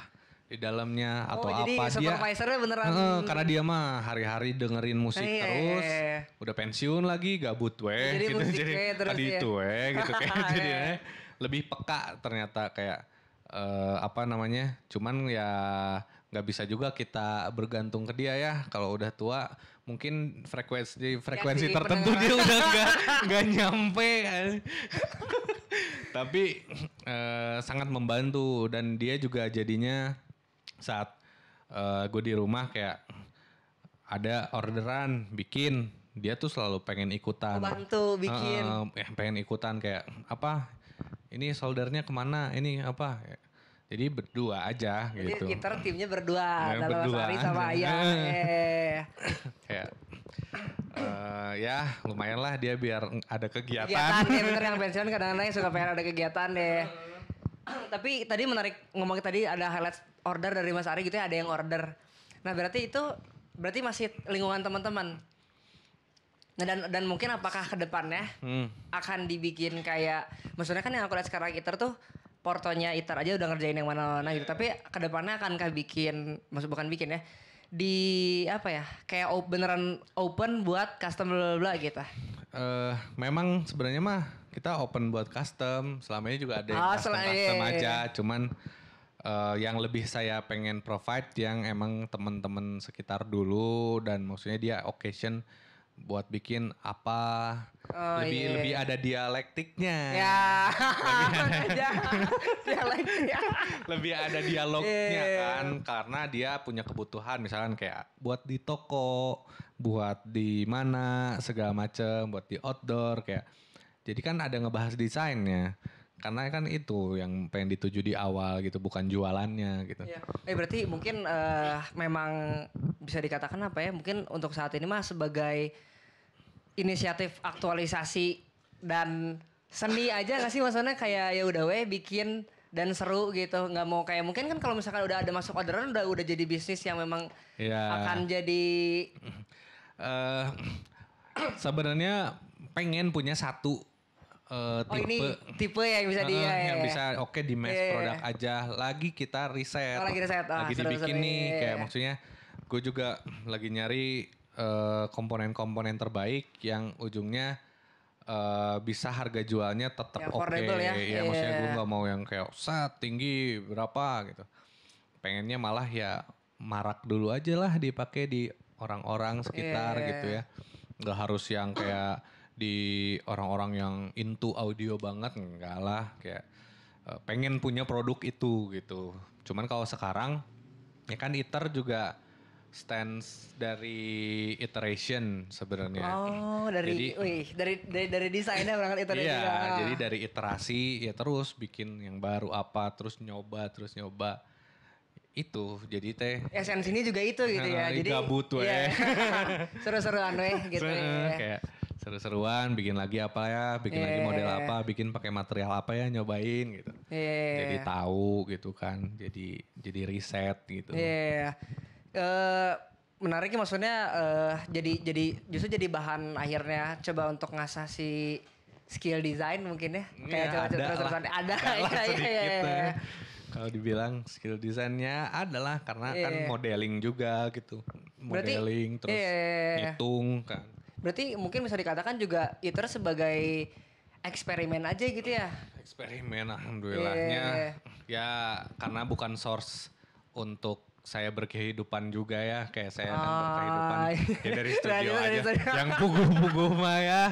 di dalamnya atau oh, jadi apa dia beneran eh, karena dia mah hari-hari dengerin musik eh, terus iya, iya. udah pensiun lagi gabut weh jadi gitu jadi terus tadi ya. itu weh gitu (laughs) kayak jadi iya. lebih peka ternyata kayak uh, apa namanya cuman ya nggak bisa juga kita bergantung ke dia ya kalau udah tua mungkin frekuensi frekuensi tertentu dia udah nggak (laughs) nggak nyampe tapi uh, sangat membantu dan dia juga jadinya saat uh, eh, gue di rumah kayak ada orderan bikin dia tuh selalu pengen ikutan bantu bikin uh, pengen ikutan kayak apa ini soldernya kemana ini apa jadi berdua aja Jadi gitu. Jadi timnya berdua, ya, dalam berdua Ari sama Ayah. eh. (laughs) ya. Uh, ya lumayan lah dia biar ada kegiatan. Kegiatan ya bener yang (laughs) pensiun kadang-kadang suka pengen ada kegiatan deh. Tapi tadi menarik ngomong tadi ada highlight order dari Mas Ari gitu ya ada yang order. Nah berarti itu berarti masih lingkungan teman-teman. Nah dan dan mungkin apakah kedepannya hmm. akan dibikin kayak maksudnya kan yang aku lihat sekarang kita tuh portonya Itar aja udah ngerjain yang mana-mana gitu. Iya. Tapi kedepannya akan akankah bikin, maksud bukan bikin ya, di apa ya kayak op, beneran open buat custom bla bla gitu. Uh, memang sebenarnya mah kita open buat custom. Selama ini juga ada oh, ah, custom, custom iya, iya. aja. Cuman uh, yang lebih saya pengen provide yang emang temen-temen sekitar dulu dan maksudnya dia occasion buat bikin apa oh, lebih iya. iya lebih iya. ada dialektiknya ya lebih (laughs) ada iya. dialektiknya lebih ada dialognya yeah. kan karena dia punya kebutuhan misalkan kayak buat di toko buat di mana segala macem buat di outdoor kayak jadi kan ada ngebahas desainnya karena kan itu yang pengen dituju di awal gitu bukan jualannya gitu. Iya. Eh berarti mungkin uh, memang bisa dikatakan apa ya? Mungkin untuk saat ini mah sebagai inisiatif aktualisasi dan seni aja gak sih maksudnya kayak ya udah weh bikin dan seru gitu nggak mau kayak mungkin kan kalau misalkan udah ada masuk orderan udah udah jadi bisnis yang memang ya. akan jadi uh, (clears throat) sebenarnya pengen punya satu uh, oh, tipe ini tipe ya yang bisa uh, dia ya, yang ya, bisa oke okay, di mass yeah. Iya, produk iya. aja lagi kita riset oh, lagi riset oh, lagi seru, dibikin seru, nih yeah. kayak iya. maksudnya gue juga lagi nyari Eh, komponen-komponen terbaik yang ujungnya uh, bisa harga jualnya tetap ya, oke. Ya, okay. ya. ya yeah. maksudnya iya. gue nggak mau yang kayak sat tinggi berapa gitu. Pengennya malah ya marak dulu aja lah dipakai di orang-orang sekitar yeah. gitu ya. Gak harus yang kayak di orang-orang yang into audio banget enggak lah kayak eh, pengen punya produk itu gitu. Cuman kalau sekarang ya kan Iter juga stance dari iteration sebenarnya. Oh, dari jadi, wih, dari dari dari desainnya berangkat iteration. Iya, ah. jadi dari iterasi ya terus bikin yang baru apa, terus nyoba, terus nyoba. Itu jadi teh esensi ini juga itu gitu ya. (laughs) jadi gabut we. Iya. (laughs) Seru-seruan we gitu. ya. Kayak seru-seruan bikin lagi apa ya bikin yeah. lagi iya. model apa bikin pakai material apa ya nyobain gitu yeah. jadi tahu gitu kan jadi jadi riset gitu yeah uh, menariknya maksudnya uh, jadi jadi justru jadi bahan akhirnya coba untuk ngasah si skill design mungkin ya iya, kayak ya, coba ada terus terusan ada (laughs) iya, iya, ya, ya, ya, ya. kalau dibilang skill desainnya adalah karena yeah. kan modeling juga gitu modeling Berarti, terus yeah. kan Berarti mungkin bisa dikatakan juga Iter sebagai eksperimen aja gitu ya? Eksperimen alhamdulillahnya. Yeah. Ya karena bukan source untuk saya berkehidupan juga ya kayak saya ah. berkehidupan ya dari (laughs) studio aja yang pugu-pugu mah ya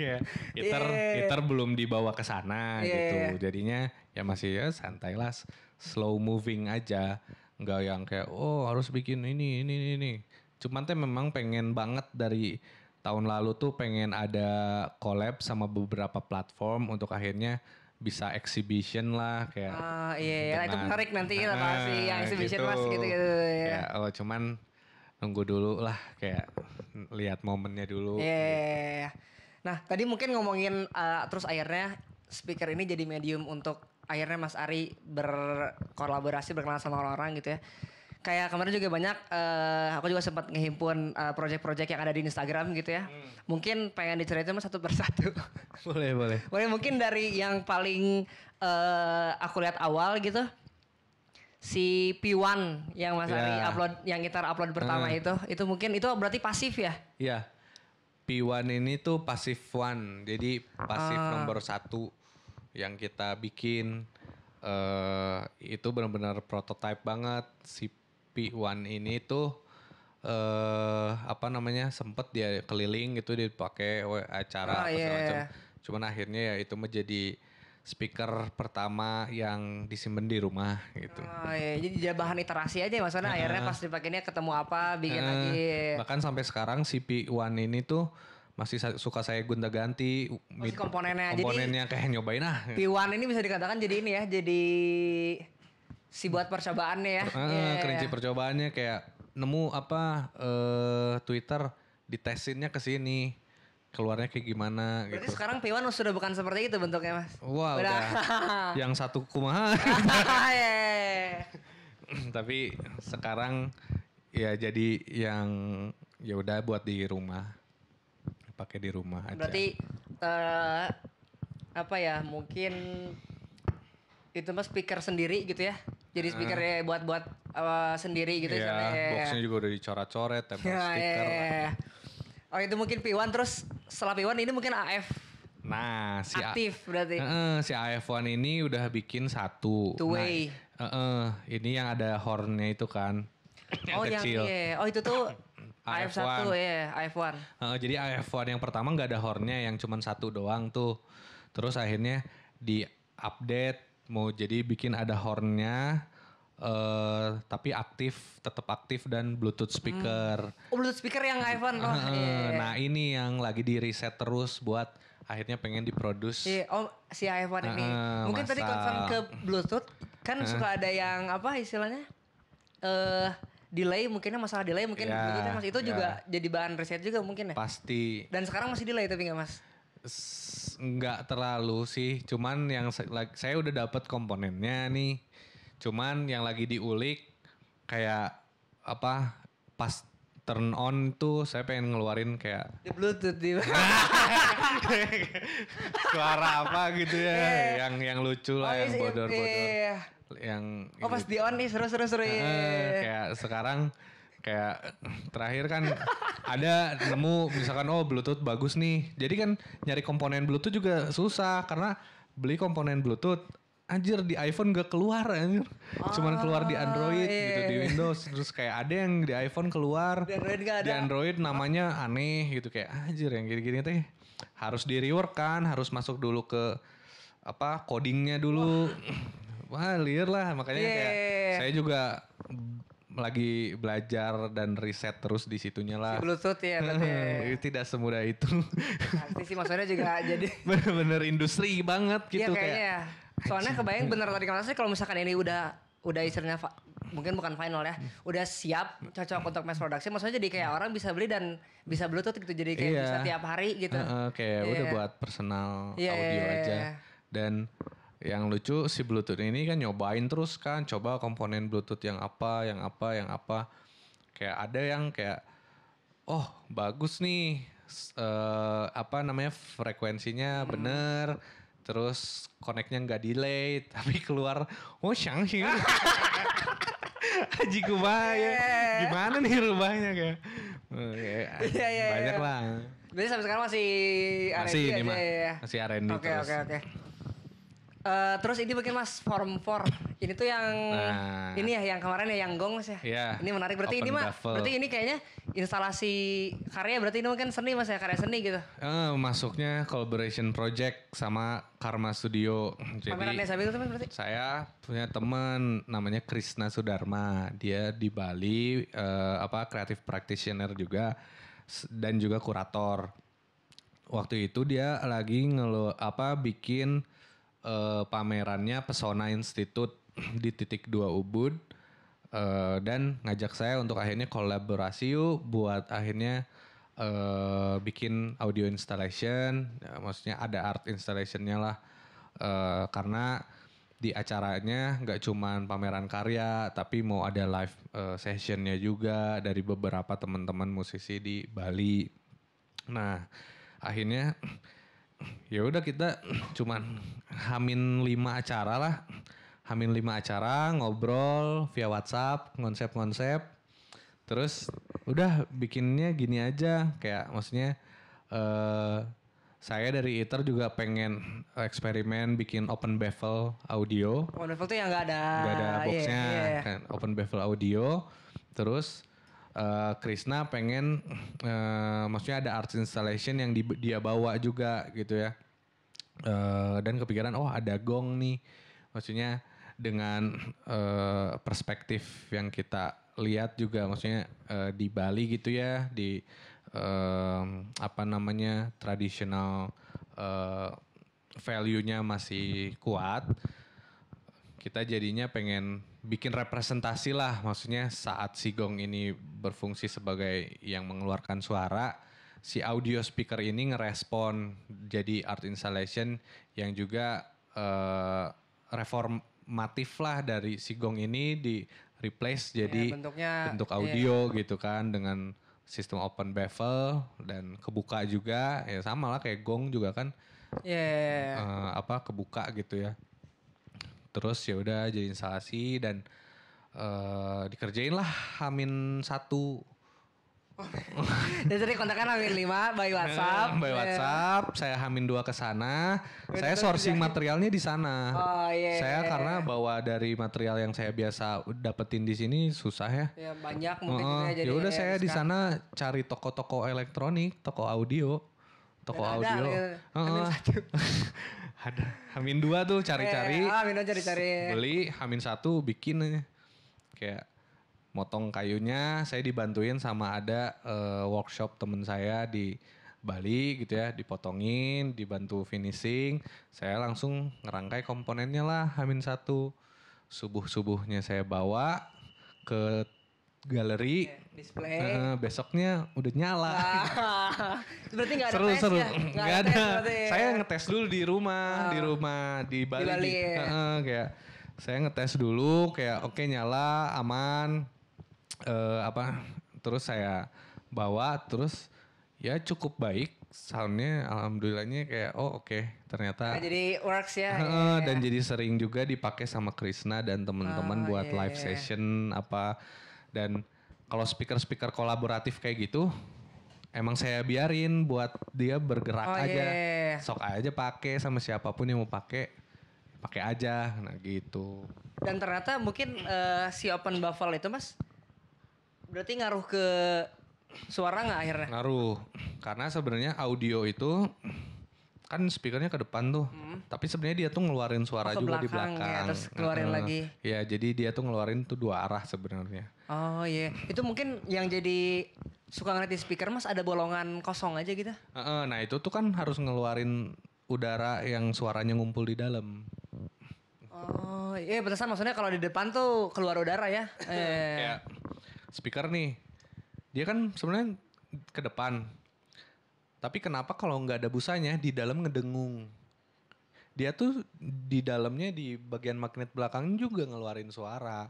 iya. iter gitar iya. yeah. gitar belum dibawa ke sana yeah. gitu iya, jadinya ya masih ya santai lah slow moving aja nggak yang kayak oh harus bikin ini ini ini cuman teh memang pengen banget dari tahun lalu tuh pengen ada collab sama beberapa platform untuk akhirnya bisa exhibition lah kayak oh, iya, iya. Dengan, itu menarik nanti lah nah, pasti yang gitu. exhibition gitu, mas gitu gitu ya. oh cuman nunggu dulu lah kayak lihat momennya dulu iya, yeah, iya, iya. nah tadi mungkin ngomongin uh, terus akhirnya speaker ini jadi medium untuk akhirnya Mas Ari berkolaborasi berkenalan sama orang-orang gitu ya kayak kemarin juga banyak uh, aku juga sempat ngehimpun uh, project-project yang ada di Instagram gitu ya. Hmm. Mungkin pengen diceritain mas satu persatu. (laughs) Boleh, boleh. boleh mungkin dari yang paling uh, aku lihat awal gitu. Si P1 yang Mas yeah. Ari ya. upload yang kita upload pertama hmm. itu, itu mungkin itu berarti pasif ya? Iya. Yeah. P1 ini tuh pasif one. Jadi pasif uh. nomor satu yang kita bikin uh, itu benar-benar prototype banget si P1 ini tuh eh apa namanya sempet dia keliling gitu dipakai acara Oh, apa yeah. Iya, macam. Iya. Cuman akhirnya ya itu menjadi speaker pertama yang disimpan di rumah gitu. Oh, iya. iya. Jadi bahan iterasi aja ya, Mas Akhirnya pas dipakainya ketemu apa, bikin lagi. Bahkan sampai sekarang si P1 ini tuh masih suka saya gonta ganti oh, komponennya. Jadi- komponennya kayak nyobain lah. P1 ini bisa dikatakan jadi ini ya, jadi si buat percobaannya ya. Heeh, yeah, iya, iya, kerinci yeah. percobaannya kayak nemu apa uh, Twitter ditesinnya ke sini keluarnya kayak gimana Berarti gitu. sekarang Piwan sudah bukan seperti itu bentuknya mas. Wah wow, udah. (laughs) yang satu kumaha. (laughs) Iya, (laughs) Tapi sekarang ya jadi yang ya udah buat di rumah pakai di rumah aja. Berarti uh, apa ya mungkin itu mas speaker sendiri gitu ya jadi speakernya uh. buat buat uh, eh, sendiri gitu yeah, iya, ya boxnya juga udah dicoret-coret (laughs) tempel yeah, ya, speaker yeah, ya, yeah. oh itu mungkin P1 terus setelah P1 ini mungkin AF Nah, si aktif A berarti. Uh, si AF1 ini udah bikin satu. Two nah, way. Nah, uh, uh, ini yang ada hornnya itu kan. Oh, yang oh kecil. yang Oh itu tuh AF1, (clears throat) AF1 ya, AF1. Uh, jadi AF1 yang pertama nggak ada hornnya yang cuma satu doang tuh. Terus akhirnya di update mau jadi bikin ada hornnya uh, tapi aktif, tetap aktif dan Bluetooth speaker. Hmm. Oh, Bluetooth speaker yang iPhone. Oh, yeah. Iya, iya, iya. Nah ini yang lagi di reset terus buat akhirnya pengen diproduce. Iya, oh si iPhone uh, ini. Mungkin masa. tadi confirm ke Bluetooth, kan uh. suka ada yang apa istilahnya? Eh uh, delay mungkinnya masalah delay mungkin yeah, mas itu yeah. juga jadi bahan reset juga mungkin ya. Pasti. Dan sekarang masih delay tapi enggak, mas? nggak terlalu sih, cuman yang saya udah dapat komponennya nih. Cuman yang lagi diulik kayak apa pas turn on tuh saya pengen ngeluarin kayak di bluetooth di (laughs) suara apa gitu ya yeah. yang yang lucu lah oh, yang bodor-bodor yeah. Iya, iya. yang oh pas gitu. di on nih seru-seru seru, uh, kayak sekarang kayak terakhir kan ada nemu misalkan oh bluetooth bagus nih jadi kan nyari komponen bluetooth juga susah karena beli komponen bluetooth anjir di iPhone gak keluar anjir. Oh, Cuman keluar di oh, Android iya, gitu di iya, iya. Windows terus kayak ada yang di iPhone keluar. Di Android gak ada. Di Android namanya aneh gitu kayak anjir yang gini-gini teh harus di rework kan, harus masuk dulu ke apa codingnya dulu. Wah, Wah liar lah makanya yeah. kayak iya, saya juga lagi belajar dan riset terus di situnya lah. Si Bluetooth iya, ya tadi. (laughs) Ya. Tidak semudah itu. Nanti sih maksudnya juga (laughs) jadi bener-bener industri banget iya, gitu iya, kayaknya kayak. Ya. Soalnya kebayang bener tadi kan kalau misalkan ini udah udah istilahnya mungkin bukan final ya hmm. udah siap cocok untuk mass production maksudnya jadi kayak hmm. orang bisa beli dan bisa bluetooth gitu jadi kayak iya. bisa tiap hari gitu uh, uh, kayak yeah. udah buat personal yeah. audio iya, aja dan yang lucu si Bluetooth ini kan nyobain terus kan, coba komponen Bluetooth yang apa, yang apa, yang apa. Kayak ada yang kayak oh, bagus nih uh, apa namanya frekuensinya bener terus koneknya nggak delay (laughs) tapi keluar oh Shanghai (laughs) Haji Kubaya gimana nih rubahnya kayak uh, (laughs) banyak iya. lah jadi sampai sekarang masih masih ini ya? mah masih R&D terus oke oke oke Uh, terus ini bagaimana mas form 4 ini tuh yang nah. ini ya yang kemarin ya yang gong mas ya. Yeah. Ini menarik berarti ini mah berarti ini kayaknya instalasi karya berarti ini mungkin seni mas ya karya seni gitu. Uh, masuknya collaboration project sama Karma Studio. Jadi teman Saya punya teman namanya Krisna Sudarma. Dia di Bali uh, apa creative practitioner juga dan juga kurator. Waktu itu dia lagi ngelu apa bikin uh, pamerannya Pesona Institute (clears throat) di titik dua Ubud uh, dan ngajak saya untuk akhirnya kolaborasi yuk buat akhirnya uh, bikin audio installation, ya, maksudnya ada art installationnya lah uh, karena di acaranya nggak cuma pameran karya tapi mau ada live uh, sessionnya juga dari beberapa teman-teman musisi di Bali. Nah akhirnya (clears throat) ya udah kita cuman hamin lima acara lah hamin lima acara ngobrol via WhatsApp konsep-konsep terus udah bikinnya gini aja kayak maksudnya uh, saya dari ITER juga pengen eksperimen bikin open bevel audio open bevel tuh yang gak ada gak ada boxnya yeah, yeah. kan open bevel audio terus uh, Krishna pengen uh, maksudnya ada art installation yang di, dia bawa juga gitu ya uh, dan kepikiran oh ada gong nih maksudnya dengan uh, perspektif yang kita lihat juga maksudnya uh, di Bali gitu ya di uh, apa namanya tradisional uh, value-nya masih kuat kita jadinya pengen bikin representasi lah maksudnya saat si gong ini berfungsi sebagai yang mengeluarkan suara si audio speaker ini ngerespon jadi art installation yang juga uh, reformatif lah dari si gong ini di replace iya, jadi ya, bentuknya, bentuk iya. audio ya. gitu kan dengan sistem open bevel dan kebuka juga ya sama lah kayak gong juga kan yeah. Iya, uh, apa kebuka gitu ya terus ya udah jadi instalasi dan uh, dikerjain lah Hamin satu Jadi (laughs) kontakkan Hamin 5 by eh, WhatsApp. by WhatsApp, yeah. saya Hamin 2 ke sana. Saya sourcing materialnya di sana. Oh iya. Yeah. Saya iya, iya. karena bawa dari material yang saya biasa dapetin di sini susah ya. Ya banyak mungkin uh, juga ya jadi. Ya udah ya, saya di sana cari toko-toko elektronik, toko audio, toko Dan audio. Ada, uh, (laughs) ada Hamin dua tuh cari-cari. Eh, Hamin dua cari-cari. Beli Hamin satu bikin Kayak motong kayunya, saya dibantuin sama ada uh, workshop temen saya di Bali gitu ya, dipotongin, dibantu finishing. Saya langsung ngerangkai komponennya lah Hamin satu. Subuh-subuhnya saya bawa ke galeri iya, display uh, besoknya udah nyala (laughs) berarti gak ada seru tes seru ya? nggak ada, ada. Tes, ya? saya ngetes dulu di rumah oh. di rumah di Bali, di Bali ya. uh, kayak saya ngetes dulu kayak oke okay, nyala aman uh, apa terus saya bawa terus ya cukup baik soundnya alhamdulillahnya kayak oh oke okay, ternyata nah, jadi works ya, uh, ya dan jadi sering juga dipakai sama Krishna dan teman-teman oh, buat yeah, iya, live yeah. session apa dan kalau speaker-speaker kolaboratif kayak gitu emang saya biarin buat dia bergerak oh, aja. Yeah. Sok aja pakai sama siapapun yang mau pakai pakai aja nah gitu. Dan ternyata mungkin uh, si open buffalo itu Mas berarti ngaruh ke suara nggak akhirnya? Ngaruh. Karena sebenarnya audio itu kan speakernya ke depan tuh, hmm. tapi sebenarnya dia tuh ngeluarin suara oh, juga di belakang. Ya, terus keluarin uh, lagi. Ya, jadi dia tuh ngeluarin tuh dua arah sebenarnya. Oh iya, yeah. itu mungkin yang jadi suka ngerti speaker mas ada bolongan kosong aja gitu? Uh, uh, nah itu tuh kan harus ngeluarin udara yang suaranya ngumpul di dalam. Oh iya, batasan maksudnya kalau di depan tuh keluar udara ya? (laughs) Iya. eh. yeah. speaker nih, dia kan sebenarnya ke depan tapi kenapa kalau nggak ada busanya di dalam ngedengung? Dia tuh di dalamnya di bagian magnet belakang juga ngeluarin suara.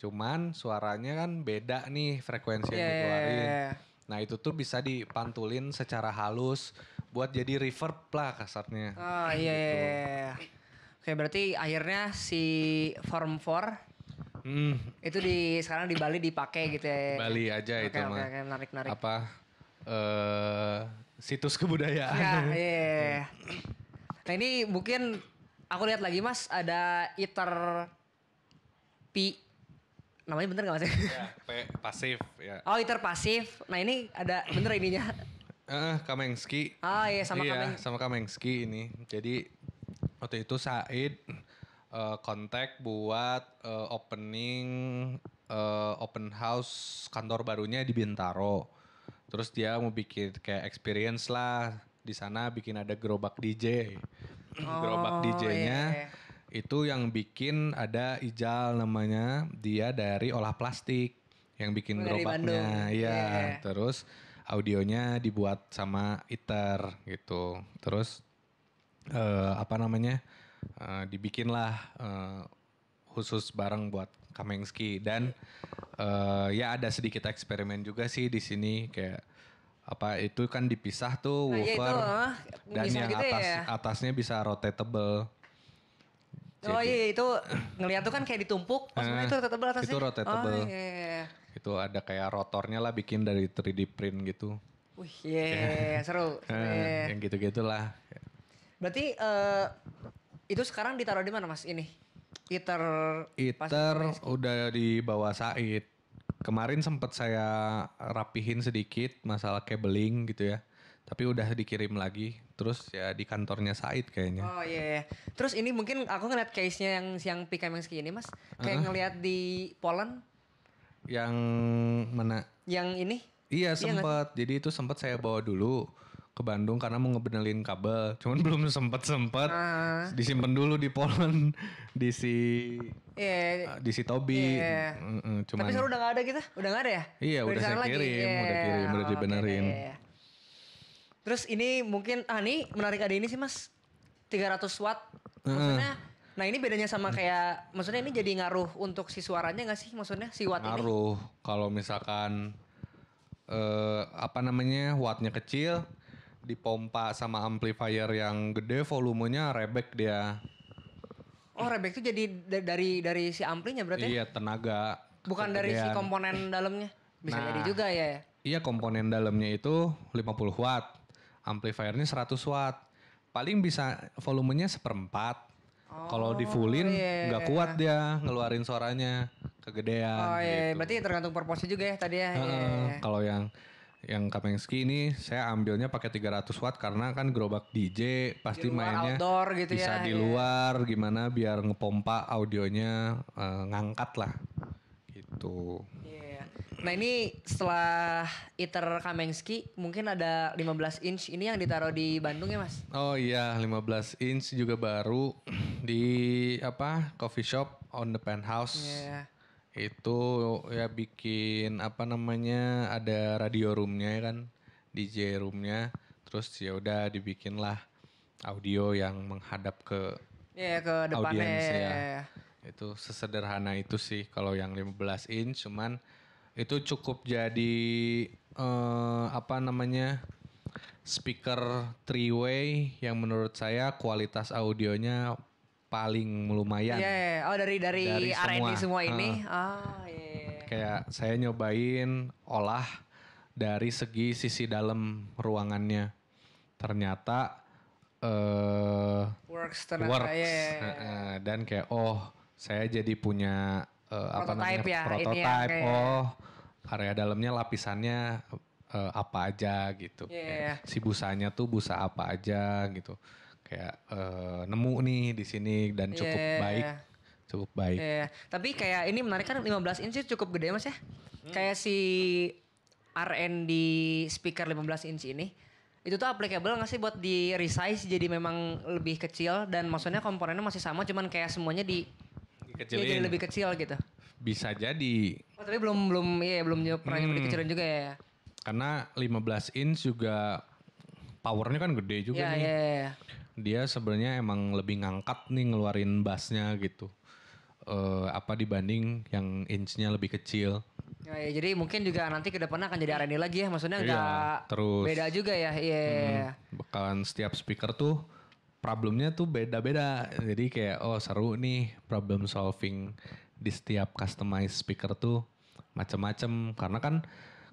Cuman suaranya kan beda nih frekuensi yang iya, iya, iya, dikeluarin. Nah itu tuh bisa dipantulin secara halus buat jadi reverb lah kasarnya. Oh iya. Yeah. Gitu. Oke berarti akhirnya si Form 4 Hmm. Itu di sekarang di Bali dipakai gitu ya. Bali aja oke, itu oke, mah. Oke, menarik, menarik. Apa uh, situs kebudayaan. Ya, (laughs) iya, iya, iya. iya. nah ini mungkin aku lihat lagi mas ada iter pi namanya bener gak mas? Ya, (laughs) P, pasif ya. Oh iter pasif. Nah ini ada bener ininya. Eh uh, Kamengski. Ah iya sama iya, Kameng. sama Kamengski ini. Jadi waktu itu Said uh, kontak buat uh, opening uh, open house kantor barunya di Bintaro. Terus dia mau bikin kayak experience lah di sana bikin ada gerobak DJ. Oh, gerobak DJ-nya iya, iya, iya, itu yang bikin ada Ijal namanya, dia dari olah plastik yang bikin oh, dari gerobaknya. Iya, yeah. Iya, terus audionya dibuat sama Iter gitu. Terus uh, apa namanya? Uh, dibikinlah uh, khusus barang buat Kamengski dan uh, ya ada sedikit eksperimen juga sih di sini kayak apa itu kan dipisah tuh nah, woofer ya itu, dan yang gitu ya? atas ya? atasnya bisa rotatable. Oh, Jadi, oh iya itu ngelihat tuh kan kayak ditumpuk, pas eh, itu rotatable atasnya. Itu rotatable. Oh, iya, iya, iya, Itu ada kayak rotornya lah bikin dari 3D print gitu. Wih, yeah, (laughs) seru. Eh, yeah. Yang gitu-gitulah. Berarti uh, itu sekarang ditaruh di mana Mas ini? Iter. Iter udah di bawah Said. Kemarin sempat saya rapihin sedikit masalah cabling gitu ya. Tapi udah dikirim lagi, terus ya di kantornya Said kayaknya. Oh iya, yeah. terus ini mungkin aku ngeliat case-nya yang siang yang segini ini mas, kayak uh. ngeliat di Poland. Yang mana? Yang ini? Iya, iya sempat, jadi itu sempat saya bawa dulu ke Bandung karena mau ngebenelin kabel. Cuman (laughs) belum sempet sempet. Uh. Ah. Disimpan dulu di Poland di si yeah. Iya. di si Tobi. Yeah. Mm cuman, Tapi sekarang udah gak ada kita, gitu? udah gak ada ya? Iya udah, udah saya kirim, Yeah. udah kirim, udah iya. dibenerin. Okay, iya, Terus ini mungkin ah ini menarik ada ini sih mas 300 watt. Maksudnya uh. Nah ini bedanya sama kayak maksudnya ini jadi ngaruh untuk si suaranya gak sih maksudnya si watt ngaruh. ini? Ngaruh kalau misalkan eh, apa namanya wattnya kecil dipompa sama amplifier yang gede volumenya rebek dia. Oh, rebek itu jadi dari dari si amplinya berarti? Iya, tenaga. Bukan dari si komponen dalamnya. Bisa nah, jadi juga ya, ya? Iya, komponen dalamnya itu 50 watt. Amplifiernya 100 watt. Paling bisa volumenya seperempat. Oh, Kalau fullin iya, iya, nggak iya. kuat dia ngeluarin suaranya kegedean. Oh iya, iya. gitu. berarti tergantung proporsi juga ya tadi ya. Uh, iya. Kalau yang yang Kamengski ini saya ambilnya pakai 300 watt karena kan gerobak DJ pasti luar, mainnya outdoor gitu bisa ya, di iya. luar iya. gimana biar ngepompa audionya uh, ngangkat lah gitu. Yeah. Nah ini setelah Iter Kamengski mungkin ada 15 inch ini yang ditaruh di Bandung ya mas? Oh iya 15 inch juga baru di apa coffee shop on the penthouse. Yeah itu ya bikin apa namanya ada radio roomnya ya kan DJ roomnya terus ya udah dibikinlah audio yang menghadap ke ya ke depannya ya. itu sesederhana itu sih kalau yang 15 inch cuman itu cukup jadi eh, apa namanya speaker three way yang menurut saya kualitas audionya paling lumayan. Yeah. Iya, iya. Oh dari dari, dari R&D semua, ini. Uh, oh Yeah. Kayak saya nyobain olah dari segi sisi dalam ruangannya. Ternyata uh, works ternyata works. Yeah. yeah, yeah. dan kayak oh saya jadi punya uh, apa namanya ya, prototype. Ya, oh area dalamnya lapisannya uh, apa aja gitu. Yeah. yeah. Iya. si busanya tuh busa apa aja gitu kayak uh, nemu nih di sini dan cukup yeah. baik cukup baik. Iya, tapi kayak ini menarik kan 15 inci cukup gede mas ya. Hmm. Kayak si R&D speaker 15 inci ini itu tuh applicable nggak sih buat di resize jadi memang lebih kecil dan maksudnya komponennya masih sama cuman kayak semuanya di kecilin Ya, jadi lebih kecil gitu. Bisa jadi. Oh, tapi belum belum iya belum pernah hmm. dikecilin juga ya. Karena 15 inci juga powernya kan gede juga ya, nih. Iya, iya, iya dia sebenarnya emang lebih ngangkat nih ngeluarin bassnya gitu uh, apa dibanding yang inchnya lebih kecil. Ya, ya, jadi mungkin juga nanti kedepannya akan jadi R&D lagi ya, maksudnya iya, nggak iya, terus beda juga ya. Iya. Yeah. Hmm, iya. setiap speaker tuh problemnya tuh beda-beda. Jadi kayak oh seru nih problem solving di setiap customized speaker tuh macam-macam karena kan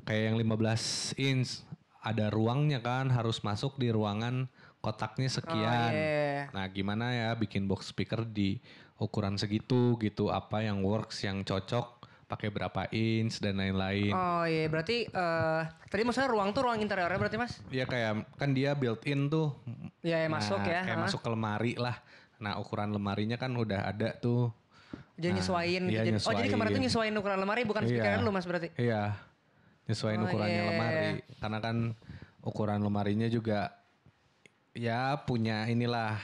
kayak yang 15 inch ada ruangnya kan harus masuk di ruangan kotaknya oh, sekian. Oh, iya. yeah. Nah, gimana ya bikin box speaker di ukuran segitu gitu, apa yang works, yang cocok, pakai berapa inch dan lain-lain. Oh iya, yeah. berarti uh, tadi maksudnya ruang tuh ruang interiornya berarti Mas? Iya kayak kan dia built-in tuh. Iya, yeah, yeah, nah, masuk ya. Kayak huh? masuk ke lemari lah. Nah, ukuran lemarinya kan udah ada tuh. Jadi nah, nyesuaiin, iya, nyesuaiin. Gitu. Oh jadi kemarin tuh nyesuaiin ukuran lemari bukan yeah. speakeran lu mas berarti? Iya, nyesuaiin oh, ukurannya yeah. Iya, lemari. Iya. Karena kan ukuran lemarinya juga ya punya inilah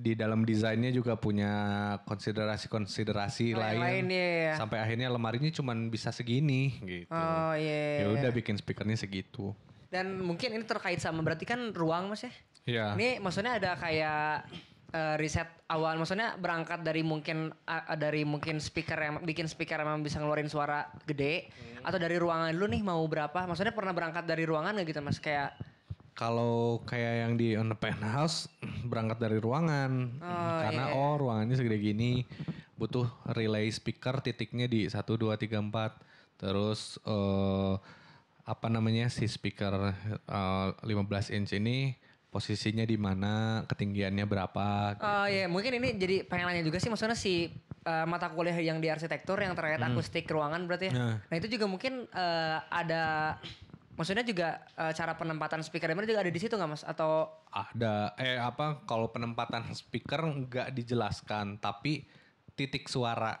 di dalam desainnya juga punya konsiderasi-konsiderasi oh, lain, lain, ya, ya. sampai akhirnya lemarinya cuma bisa segini gitu. Oh iya. Yeah. Ya udah iya. bikin speakernya segitu. Dan mungkin ini terkait sama berarti kan ruang Mas ya? Iya. Ini maksudnya ada kayak uh, riset awal maksudnya berangkat dari mungkin uh, dari mungkin speaker yang bikin speaker memang bisa ngeluarin suara gede hmm. atau dari ruangan lu nih mau berapa maksudnya pernah berangkat dari ruangan gak gitu mas kayak kalau kayak yang di on the penthouse (clears throat) berangkat dari ruangan oh, karena iya, iya. oh ruangannya segede gini butuh relay speaker titiknya di satu dua tiga empat, terus uh, apa namanya si speaker uh, eh, 15 inch ini posisinya di mana, ketinggiannya berapa. Gitu. Oh iya, mungkin ini jadi pengen juga sih maksudnya si uh, mata kuliah yang di arsitektur yang terkait hmm. akustik ruangan berarti ya. Nah. nah, itu juga mungkin uh, ada Maksudnya juga uh, cara penempatan speaker dimana juga ada di situ nggak mas? Atau ada eh apa? Kalau penempatan speaker nggak dijelaskan, tapi titik suara.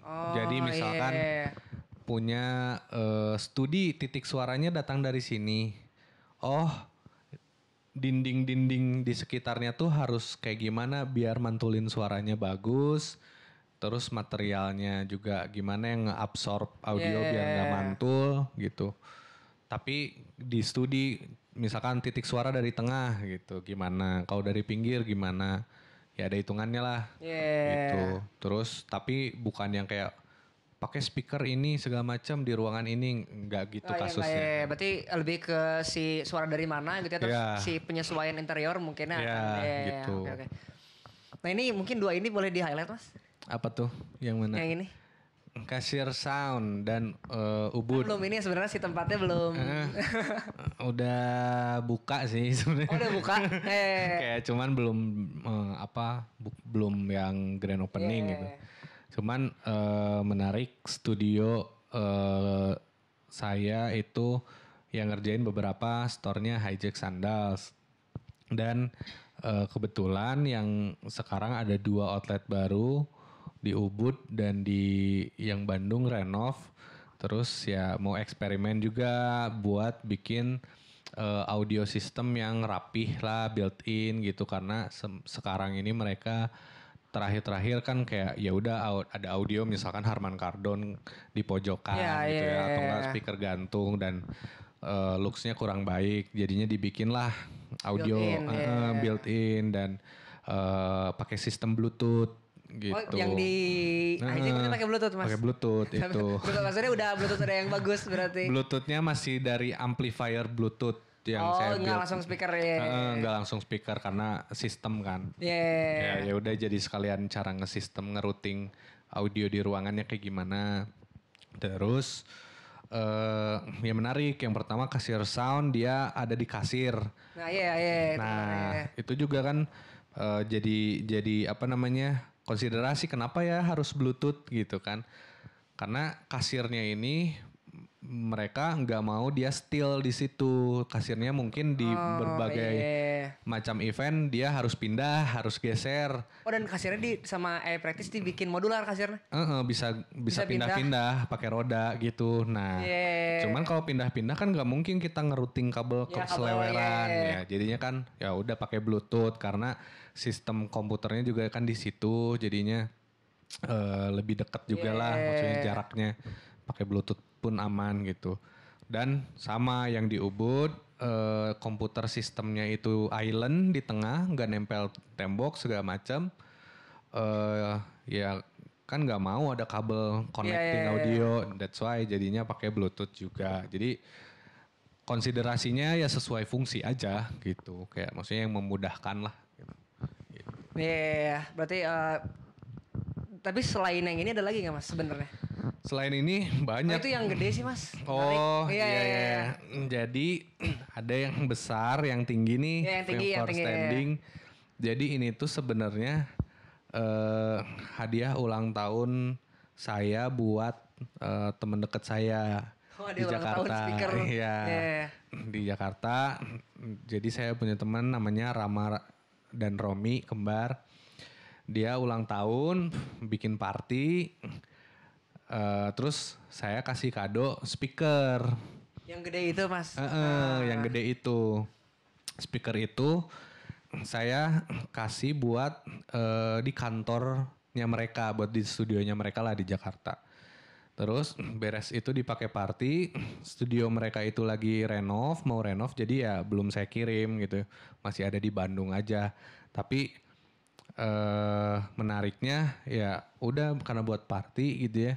Oh, Jadi misalkan iya, iya, iya. punya uh, studi titik suaranya datang dari sini. Oh, dinding-dinding di sekitarnya tuh harus kayak gimana biar mantulin suaranya bagus terus materialnya juga gimana yang absorb audio yeah. Iya, biar nggak mantul gitu tapi di studi misalkan titik suara dari tengah gitu gimana kau dari pinggir gimana ya ada hitungannya lah gitu. yeah. gitu terus tapi bukan yang kayak pakai speaker ini segala macam di ruangan ini nggak gitu oh, iya, kasusnya iya, iya, berarti lebih ke si suara dari mana gitu ya terus yeah. si penyesuaian interior mungkin yeah, ya, gitu. okay, okay. nah ini mungkin dua ini boleh di highlight mas apa tuh yang mana yang ini Kasir Sound dan uh, Ubud. Kan belum ini sebenarnya si tempatnya belum. Uh, udah buka sih (laughs) sebenarnya. Oh, udah buka. Kayak cuman belum uh, apa bu, belum yang grand opening yeah. gitu. Cuman uh, menarik studio uh, saya itu yang ngerjain beberapa store-nya Hijack Sandals. Dan uh, kebetulan yang sekarang ada dua outlet baru di Ubud dan di yang Bandung renov terus ya mau eksperimen juga buat bikin uh, audio system yang rapih lah built in gitu karena se sekarang ini mereka terakhir-terakhir kan kayak ya udah ada audio misalkan Harman Kardon di pojokan yeah, gitu yeah, ya, ya atau enggak ya, yeah. speaker gantung dan uh, looksnya kurang baik jadinya dibikin lah audio built in, uh, eh, yeah. Ya, built in dan uh, pakai sistem Bluetooth Oh, gitu. Oh, yang di nah, Isaac pakai Bluetooth mas? Pakai Bluetooth (laughs) itu. Bluetooth maksudnya udah Bluetooth ada yang bagus berarti. Bluetoothnya masih dari amplifier Bluetooth yang oh, saya nggak langsung speaker ya? nggak langsung speaker karena sistem kan. Yeah. Ya ya udah jadi sekalian cara ngesistem ngerouting audio di ruangannya kayak gimana. Terus uh, yang menarik yang pertama kasir sound dia ada di kasir. Nah iya iya. Nah itu, iya. itu juga kan uh, jadi jadi apa namanya konsiderasi kenapa ya harus Bluetooth gitu kan. Karena kasirnya ini mereka nggak mau dia still di situ kasirnya mungkin di oh, berbagai yeah. macam event dia harus pindah harus geser oh dan kasirnya di sama air eh, praktis dibikin modular kasirnya uh, uh, bisa bisa pindah-pindah pakai roda gitu nah yeah. cuman kalau pindah-pindah kan nggak mungkin kita ngeruting kabel yeah, iya, seleweran yeah. ya jadinya kan ya udah pakai bluetooth karena sistem komputernya juga kan di situ jadinya uh, lebih dekat juga yeah. lah maksudnya jaraknya pakai bluetooth pun aman gitu. Dan sama yang di Ubud, eh, komputer sistemnya itu island di tengah, nggak nempel tembok segala macam. Eh, ya kan nggak mau ada kabel connecting yeah, yeah, audio, iya. that's why jadinya pakai Bluetooth juga. Jadi konsiderasinya ya sesuai fungsi aja gitu, kayak maksudnya yang memudahkan lah. Gitu. Iya, yeah, iya. berarti uh, tapi selain yang ini ada lagi nggak mas sebenarnya? Selain ini banyak. Oh, itu yang gede sih mas. Oh iya iya, iya, iya iya. iya. Jadi (clears throat) ada yang besar, yang tinggi nih. Ya, yang tinggi, yang tinggi. Iya, Standing. Iya. Jadi ini tuh sebenarnya uh, hadiah ulang tahun saya buat uh, teman dekat saya. Oh, di Jakarta. (laughs) Iya. Yeah. Di Jakarta. Jadi saya punya teman namanya Rama dan Romi kembar. Dia ulang tahun, bikin party uh, terus saya kasih kado speaker yang gede itu mas uh, uh, uh. yang gede itu speaker itu saya kasih buat uh, di kantornya mereka buat di studionya mereka lah di Jakarta terus beres itu dipakai party studio mereka itu lagi renov mau renov jadi ya belum saya kirim gitu masih ada di Bandung aja tapi eh menariknya ya udah karena buat party gitu ya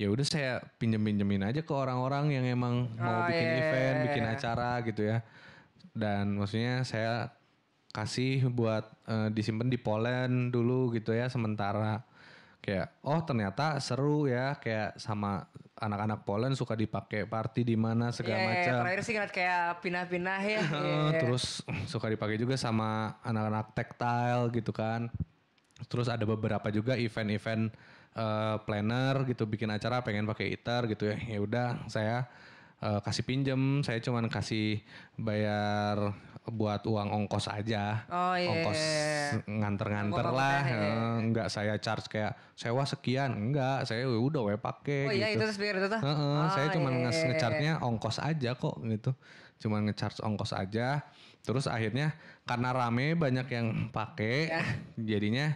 ya udah saya pinjem pinjemin aja ke orang-orang yang emang mau oh, bikin yeah, event, iya, bikin iya. acara gitu ya. Dan maksudnya saya kasih buat uh, disimpan di polen dulu gitu ya sementara kayak oh ternyata seru ya kayak sama anak-anak polen suka dipakai party di mana segala yeah, iya, macam. terakhir sih ngeliat kayak pindah-pindah ya. (laughs) yeah. Terus suka dipakai juga sama anak-anak tactile gitu kan. Terus ada beberapa juga event-event uh, planner gitu bikin acara pengen pakai ITER gitu ya. Ya udah saya uh, kasih pinjem, saya cuman kasih bayar buat uang ongkos aja. Oh iya. Ongkos nganter-nganter lah. Ya. Enggak eh, saya charge kayak sewa sekian, enggak. Saya ya udah we pakai Oh iya, gitu. iya itu itu tuh. oh, saya cuman iya, nge iya, ngecharge-nya ongkos aja kok gitu. Cuman ngecharge ongkos aja. Terus akhirnya karena rame banyak yang pakai yeah. jadinya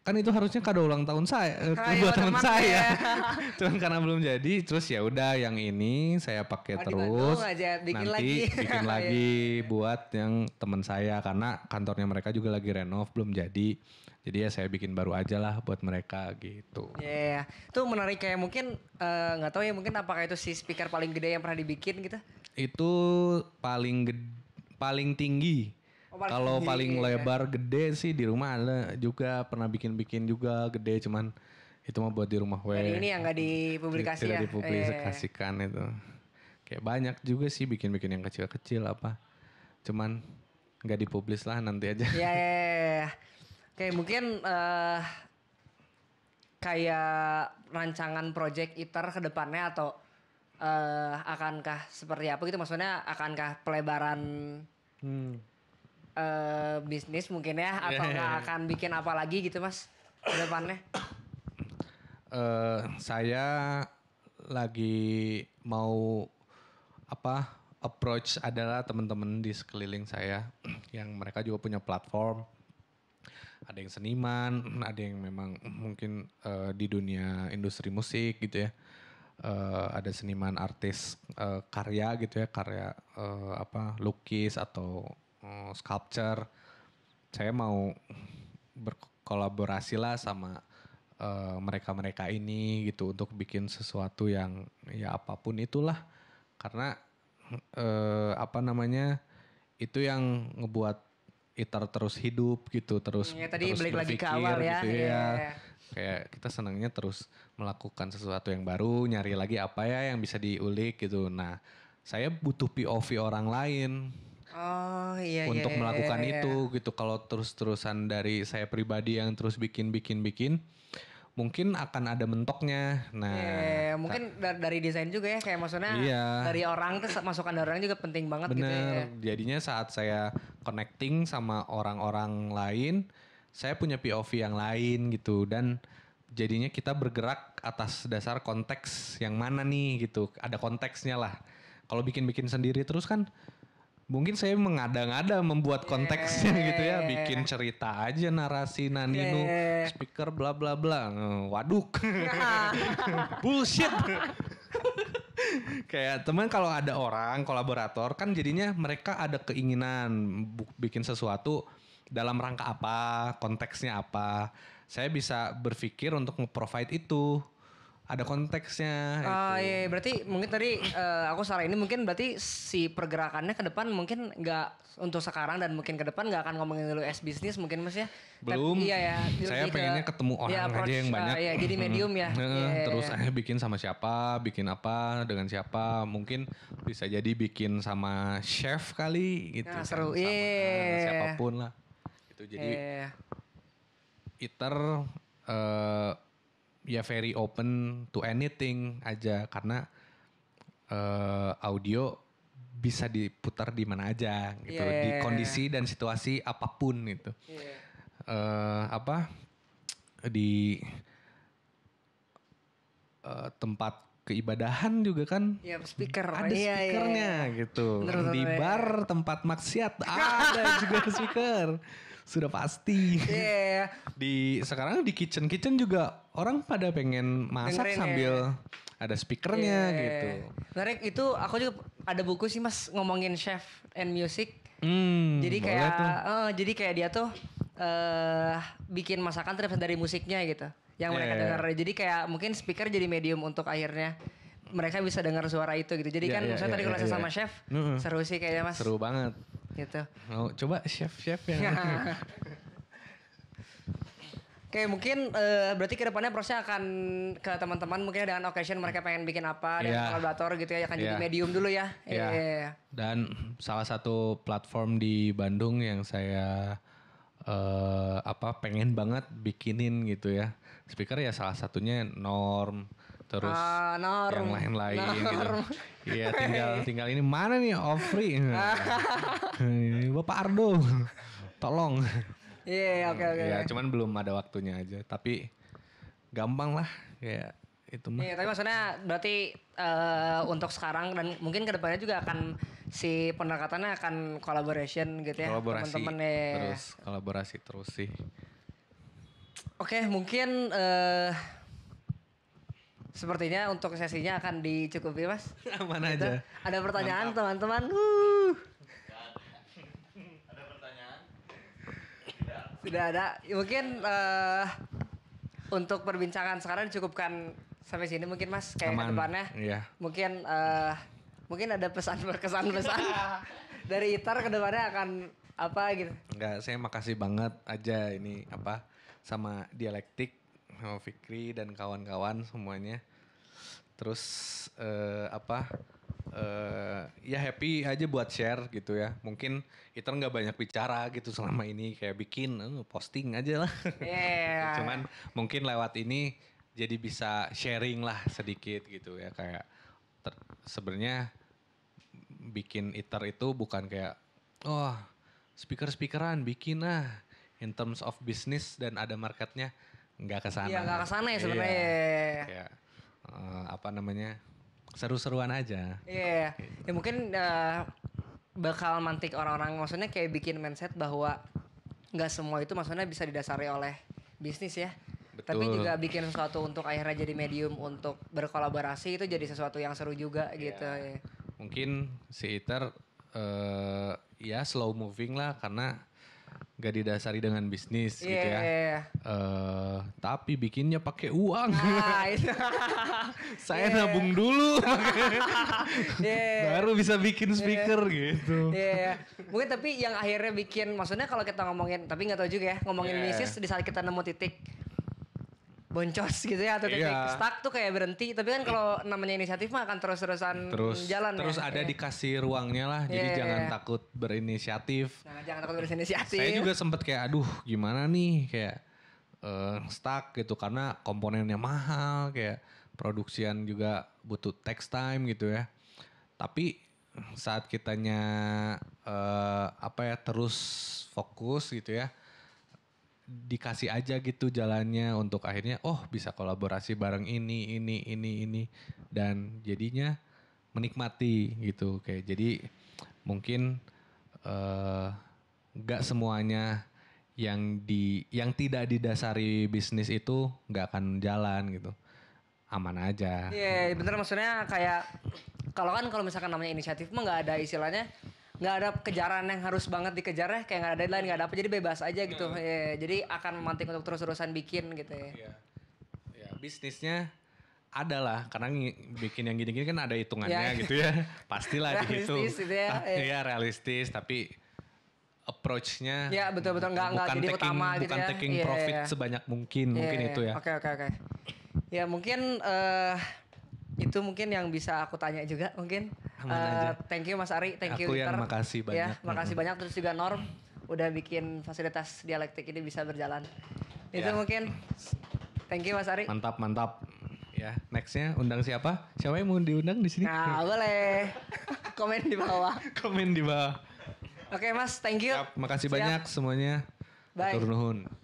kan itu harusnya kado ulang tahun saya eh, Kaya, buat ya, teman saya (laughs) cuman karena belum jadi terus ya udah yang ini saya pakai oh, terus aja, bikin nanti lagi. bikin (laughs) iya, lagi iya, iya, buat yang teman saya karena kantornya mereka juga lagi renov belum jadi jadi ya saya bikin baru aja lah buat mereka gitu ya yeah. itu menarik kayak mungkin eh, nggak uh, tahu ya mungkin apakah itu si speaker paling gede yang pernah dibikin gitu itu paling gede, paling tinggi kalau (laughs) paling iya. lebar gede sih di rumah ada juga pernah bikin-bikin juga gede cuman itu mah buat di rumah ya, we. ini yang gak dipublikasi, Tidak ya? dipublikasikan e. itu. Kayak banyak juga sih bikin-bikin yang kecil-kecil apa. Cuman nggak dipublis lah nanti aja. Iya. Yeah, yeah, Oke mungkin uh, kayak rancangan project ITER ke depannya atau uh, akankah seperti apa gitu maksudnya akankah pelebaran hmm. Eh, bisnis mungkin ya atau iya. nggak yeah. akan bikin apa lagi gitu mas ke depannya? Uh, saya lagi mau apa approach adalah teman-teman di sekeliling saya (clears throat) yang mereka juga punya platform ada yang seniman ada yang memang mungkin uh, di dunia industri musik gitu ya uh, ada seniman artis uh, karya gitu ya karya uh, apa lukis atau Oh, sculpture saya mau berkolaborasi lah sama eh, mereka-mereka uh, ini gitu untuk bikin sesuatu yang ya apapun itulah karena uh, apa namanya itu yang ngebuat itar terus hidup gitu terus ya, tadi terus balik lagi ke awal ya, gitu ya. ya. ya kayak kita senangnya terus melakukan sesuatu yang baru, nyari lagi apa ya yang bisa diulik gitu. Nah, saya butuh POV orang lain Oh iya, iya. Untuk iya, melakukan iya, iya. itu gitu. Kalau terus-terusan dari saya pribadi yang terus bikin-bikin-bikin, mungkin akan ada mentoknya. Nah, yeah, iya, iya. mungkin dari, dari desain juga ya, kayak maksudnya iya. dari orang tuh masukan dari orang juga penting banget Bener, gitu ya. Jadinya saat saya connecting sama orang-orang lain, saya punya POV yang lain gitu dan jadinya kita bergerak atas dasar konteks yang mana nih gitu. Ada konteksnya lah. Kalau bikin-bikin sendiri terus kan mungkin saya mengada-ngada membuat iya, konteksnya yeah. gitu ya iya, iya. bikin cerita aja narasi nanino, yeah. speaker bla bla bla eh, waduk (laughs) bullshit kayak teman kalau ada orang kolaborator kan jadinya mereka ada keinginan bikin sesuatu dalam rangka apa konteksnya apa saya bisa berpikir untuk nge-provide itu ada konteksnya. Oh itu. Iya, iya, berarti mungkin tadi uh, aku salah ini mungkin berarti si pergerakannya ke depan mungkin nggak untuk sekarang dan mungkin ke depan nggak akan ngomongin dulu es bisnis mungkin mas ya. Belum. Tapi, iya, iya. ya. Saya pengennya ke, ketemu orang ya, approach, aja yang banyak. Uh, iya, jadi (laughs) medium ya. yeah, yeah, iya, terus yeah. eh bikin sama siapa, bikin apa, dengan siapa, mungkin bisa jadi bikin sama chef kali gitu. Nah, seru. Sama, yeah. siapapun lah. Itu jadi. Yeah. Iter. Uh, ya very open to anything aja karena uh, audio bisa diputar di mana aja gitu yeah. di kondisi dan situasi apapun gitu yeah. uh, apa di uh, tempat keibadahan juga kan ya speaker ada ya, speakernya gitu di bar tempat maksiat ada juga speaker (laughs) sudah pasti yeah. Iya. di sekarang di kitchen kitchen juga orang pada pengen masak Dengerin ya. sambil ya. ada speakernya yeah. gitu. Menarik itu aku juga ada buku sih Mas ngomongin chef and music. Hmm, jadi kayak uh, jadi kayak dia tuh uh, bikin masakan terus dari musiknya gitu. Yang yeah. mereka iya, iya, iya. dengar. Jadi kayak mungkin speaker jadi medium untuk akhirnya mereka bisa dengar suara itu gitu. Jadi yeah, kan yeah, saya yeah, tadi yeah, yeah, sama chef uh -huh. seru sih kayaknya Mas. Seru banget. Gitu. Oh, coba chef-chef yang (laughs) Oke, mungkin uh, berarti kedepannya prosesnya akan ke teman-teman mungkin dengan occasion mereka pengen bikin apa dan yeah. Iya. kolaborator gitu ya akan yeah. jadi iya. medium dulu ya. Iya. Yeah. Yeah. Dan salah satu platform di Bandung yang saya uh, apa pengen banget bikinin gitu ya. Speaker ya salah satunya Norm terus uh, norm. yang lain-lain gitu. Iya, tinggal tinggal ini mana nih Ofri? (laughs) Bapak Ardo. Tolong. Iya, iya, oke oke. Ya, cuman belum ada waktunya aja, tapi gampang lah ya itu mah. Iya, tapi maksudnya berarti uh, untuk sekarang dan mungkin kedepannya juga akan si pendekatannya akan collaboration gitu ya. Kolaborasi teman ya. terus, kolaborasi terus sih. Oke, okay, mungkin uh, sepertinya untuk sesinya akan dicukupi mas. (laughs) Aman gitu. aja. Ada pertanyaan teman-teman. tidak ada. Ya, mungkin uh, untuk perbincangan sekarang cukupkan sampai sini mungkin Mas kayak Aman. depannya. Iya. Mungkin uh, mungkin ada pesan berkesan pesan (laughs) dari Itar ke depannya akan apa gitu. Enggak, saya makasih banget aja ini apa sama dialektik sama Fikri dan kawan-kawan semuanya. Terus uh, apa uh, ya happy aja buat share gitu ya. Mungkin Iter nggak banyak bicara gitu selama ini kayak bikin uh, posting aja lah. Yeah. (laughs) Cuman mungkin lewat ini jadi bisa sharing lah sedikit gitu ya kayak sebenarnya bikin Iter itu bukan kayak oh speaker-speakeran bikin ah in terms of business dan ada marketnya nggak kesana Iya, nggak kesana ya iya. sebenarnya. Yeah. Yeah. uh, apa namanya? seru-seruan aja. Iya. Yeah. Gitu. Ya mungkin uh, bakal mantik orang-orang maksudnya kayak bikin mindset bahwa nggak semua itu maksudnya bisa didasari oleh bisnis ya. Betul. Tapi juga bikin sesuatu untuk akhirnya jadi medium untuk berkolaborasi itu jadi sesuatu yang seru juga yeah. gitu. Yeah. Mungkin si Iter uh, eh, ya slow moving lah karena gak didasari dengan bisnis yeah, gitu ya. Yeah. Iya, iya. Uh, tapi bikinnya pakai uang. Nah, (laughs) Saya yeah. nabung dulu, (laughs) iya, baru bisa bikin speaker yeah. gitu. Yeah. Mungkin tapi yang akhirnya bikin, maksudnya kalau kita ngomongin, tapi nggak tahu juga ya, ngomongin yeah. bisnis di saat kita nemu titik boncos (laughs) gitu ya atau titik iya. yeah. stuck tuh kayak berhenti tapi kan kalau namanya inisiatif mah akan terus-terusan terus, jalan terus ya? ada dikasih ruangnya lah jadi yeah, iya, jangan iya. takut berinisiatif nah, jangan takut berinisiatif saya juga sempet kayak aduh gimana nih kayak uh, stuck gitu karena komponennya mahal kayak produksian juga butuh text time gitu ya tapi saat kitanya uh, apa ya terus fokus gitu ya dikasih aja gitu jalannya untuk akhirnya oh bisa kolaborasi bareng ini ini ini ini dan jadinya menikmati gitu kayak jadi mungkin eh, nggak uh, semuanya yang di yang tidak didasari bisnis itu nggak akan jalan gitu aman aja. Iya yeah, bener maksudnya kayak kalau kan kalau misalkan namanya inisiatif mah nggak ada istilahnya nggak ada kejaran yang harus banget dikejar ya kayak nggak ada deadline nggak ada apa jadi bebas aja gitu hmm. yeah, jadi akan memantik untuk terus-terusan bikin gitu ya yeah. Yeah, bisnisnya adalah karena bikin yang gini-gini kan ada hitungannya yeah. gitu ya (laughs) pastilah dihitung realistis gitu ya, tapi, ya realistis tapi approachnya nya ya betul betul nggak nggak jadi taking, utama gitu bukan ya taking iya, iya, profit yeah, yeah. sebanyak mungkin yeah, mungkin yeah. itu ya oke okay, oke okay, oke okay. ya mungkin uh, itu mungkin yang bisa aku tanya juga mungkin uh, thank you Mas Ari thank aku you terima yang makasih ya, banyak ya makasih hmm. banyak terus juga Norm udah bikin fasilitas dialektik ini bisa berjalan itu ya. mungkin thank you Mas Ari mantap mantap ya nextnya undang siapa siapa yang mau diundang di sini nah (laughs) boleh komen di bawah komen di bawah oke okay, Mas thank you Siap, makasih Siap. banyak semuanya Bye. Atur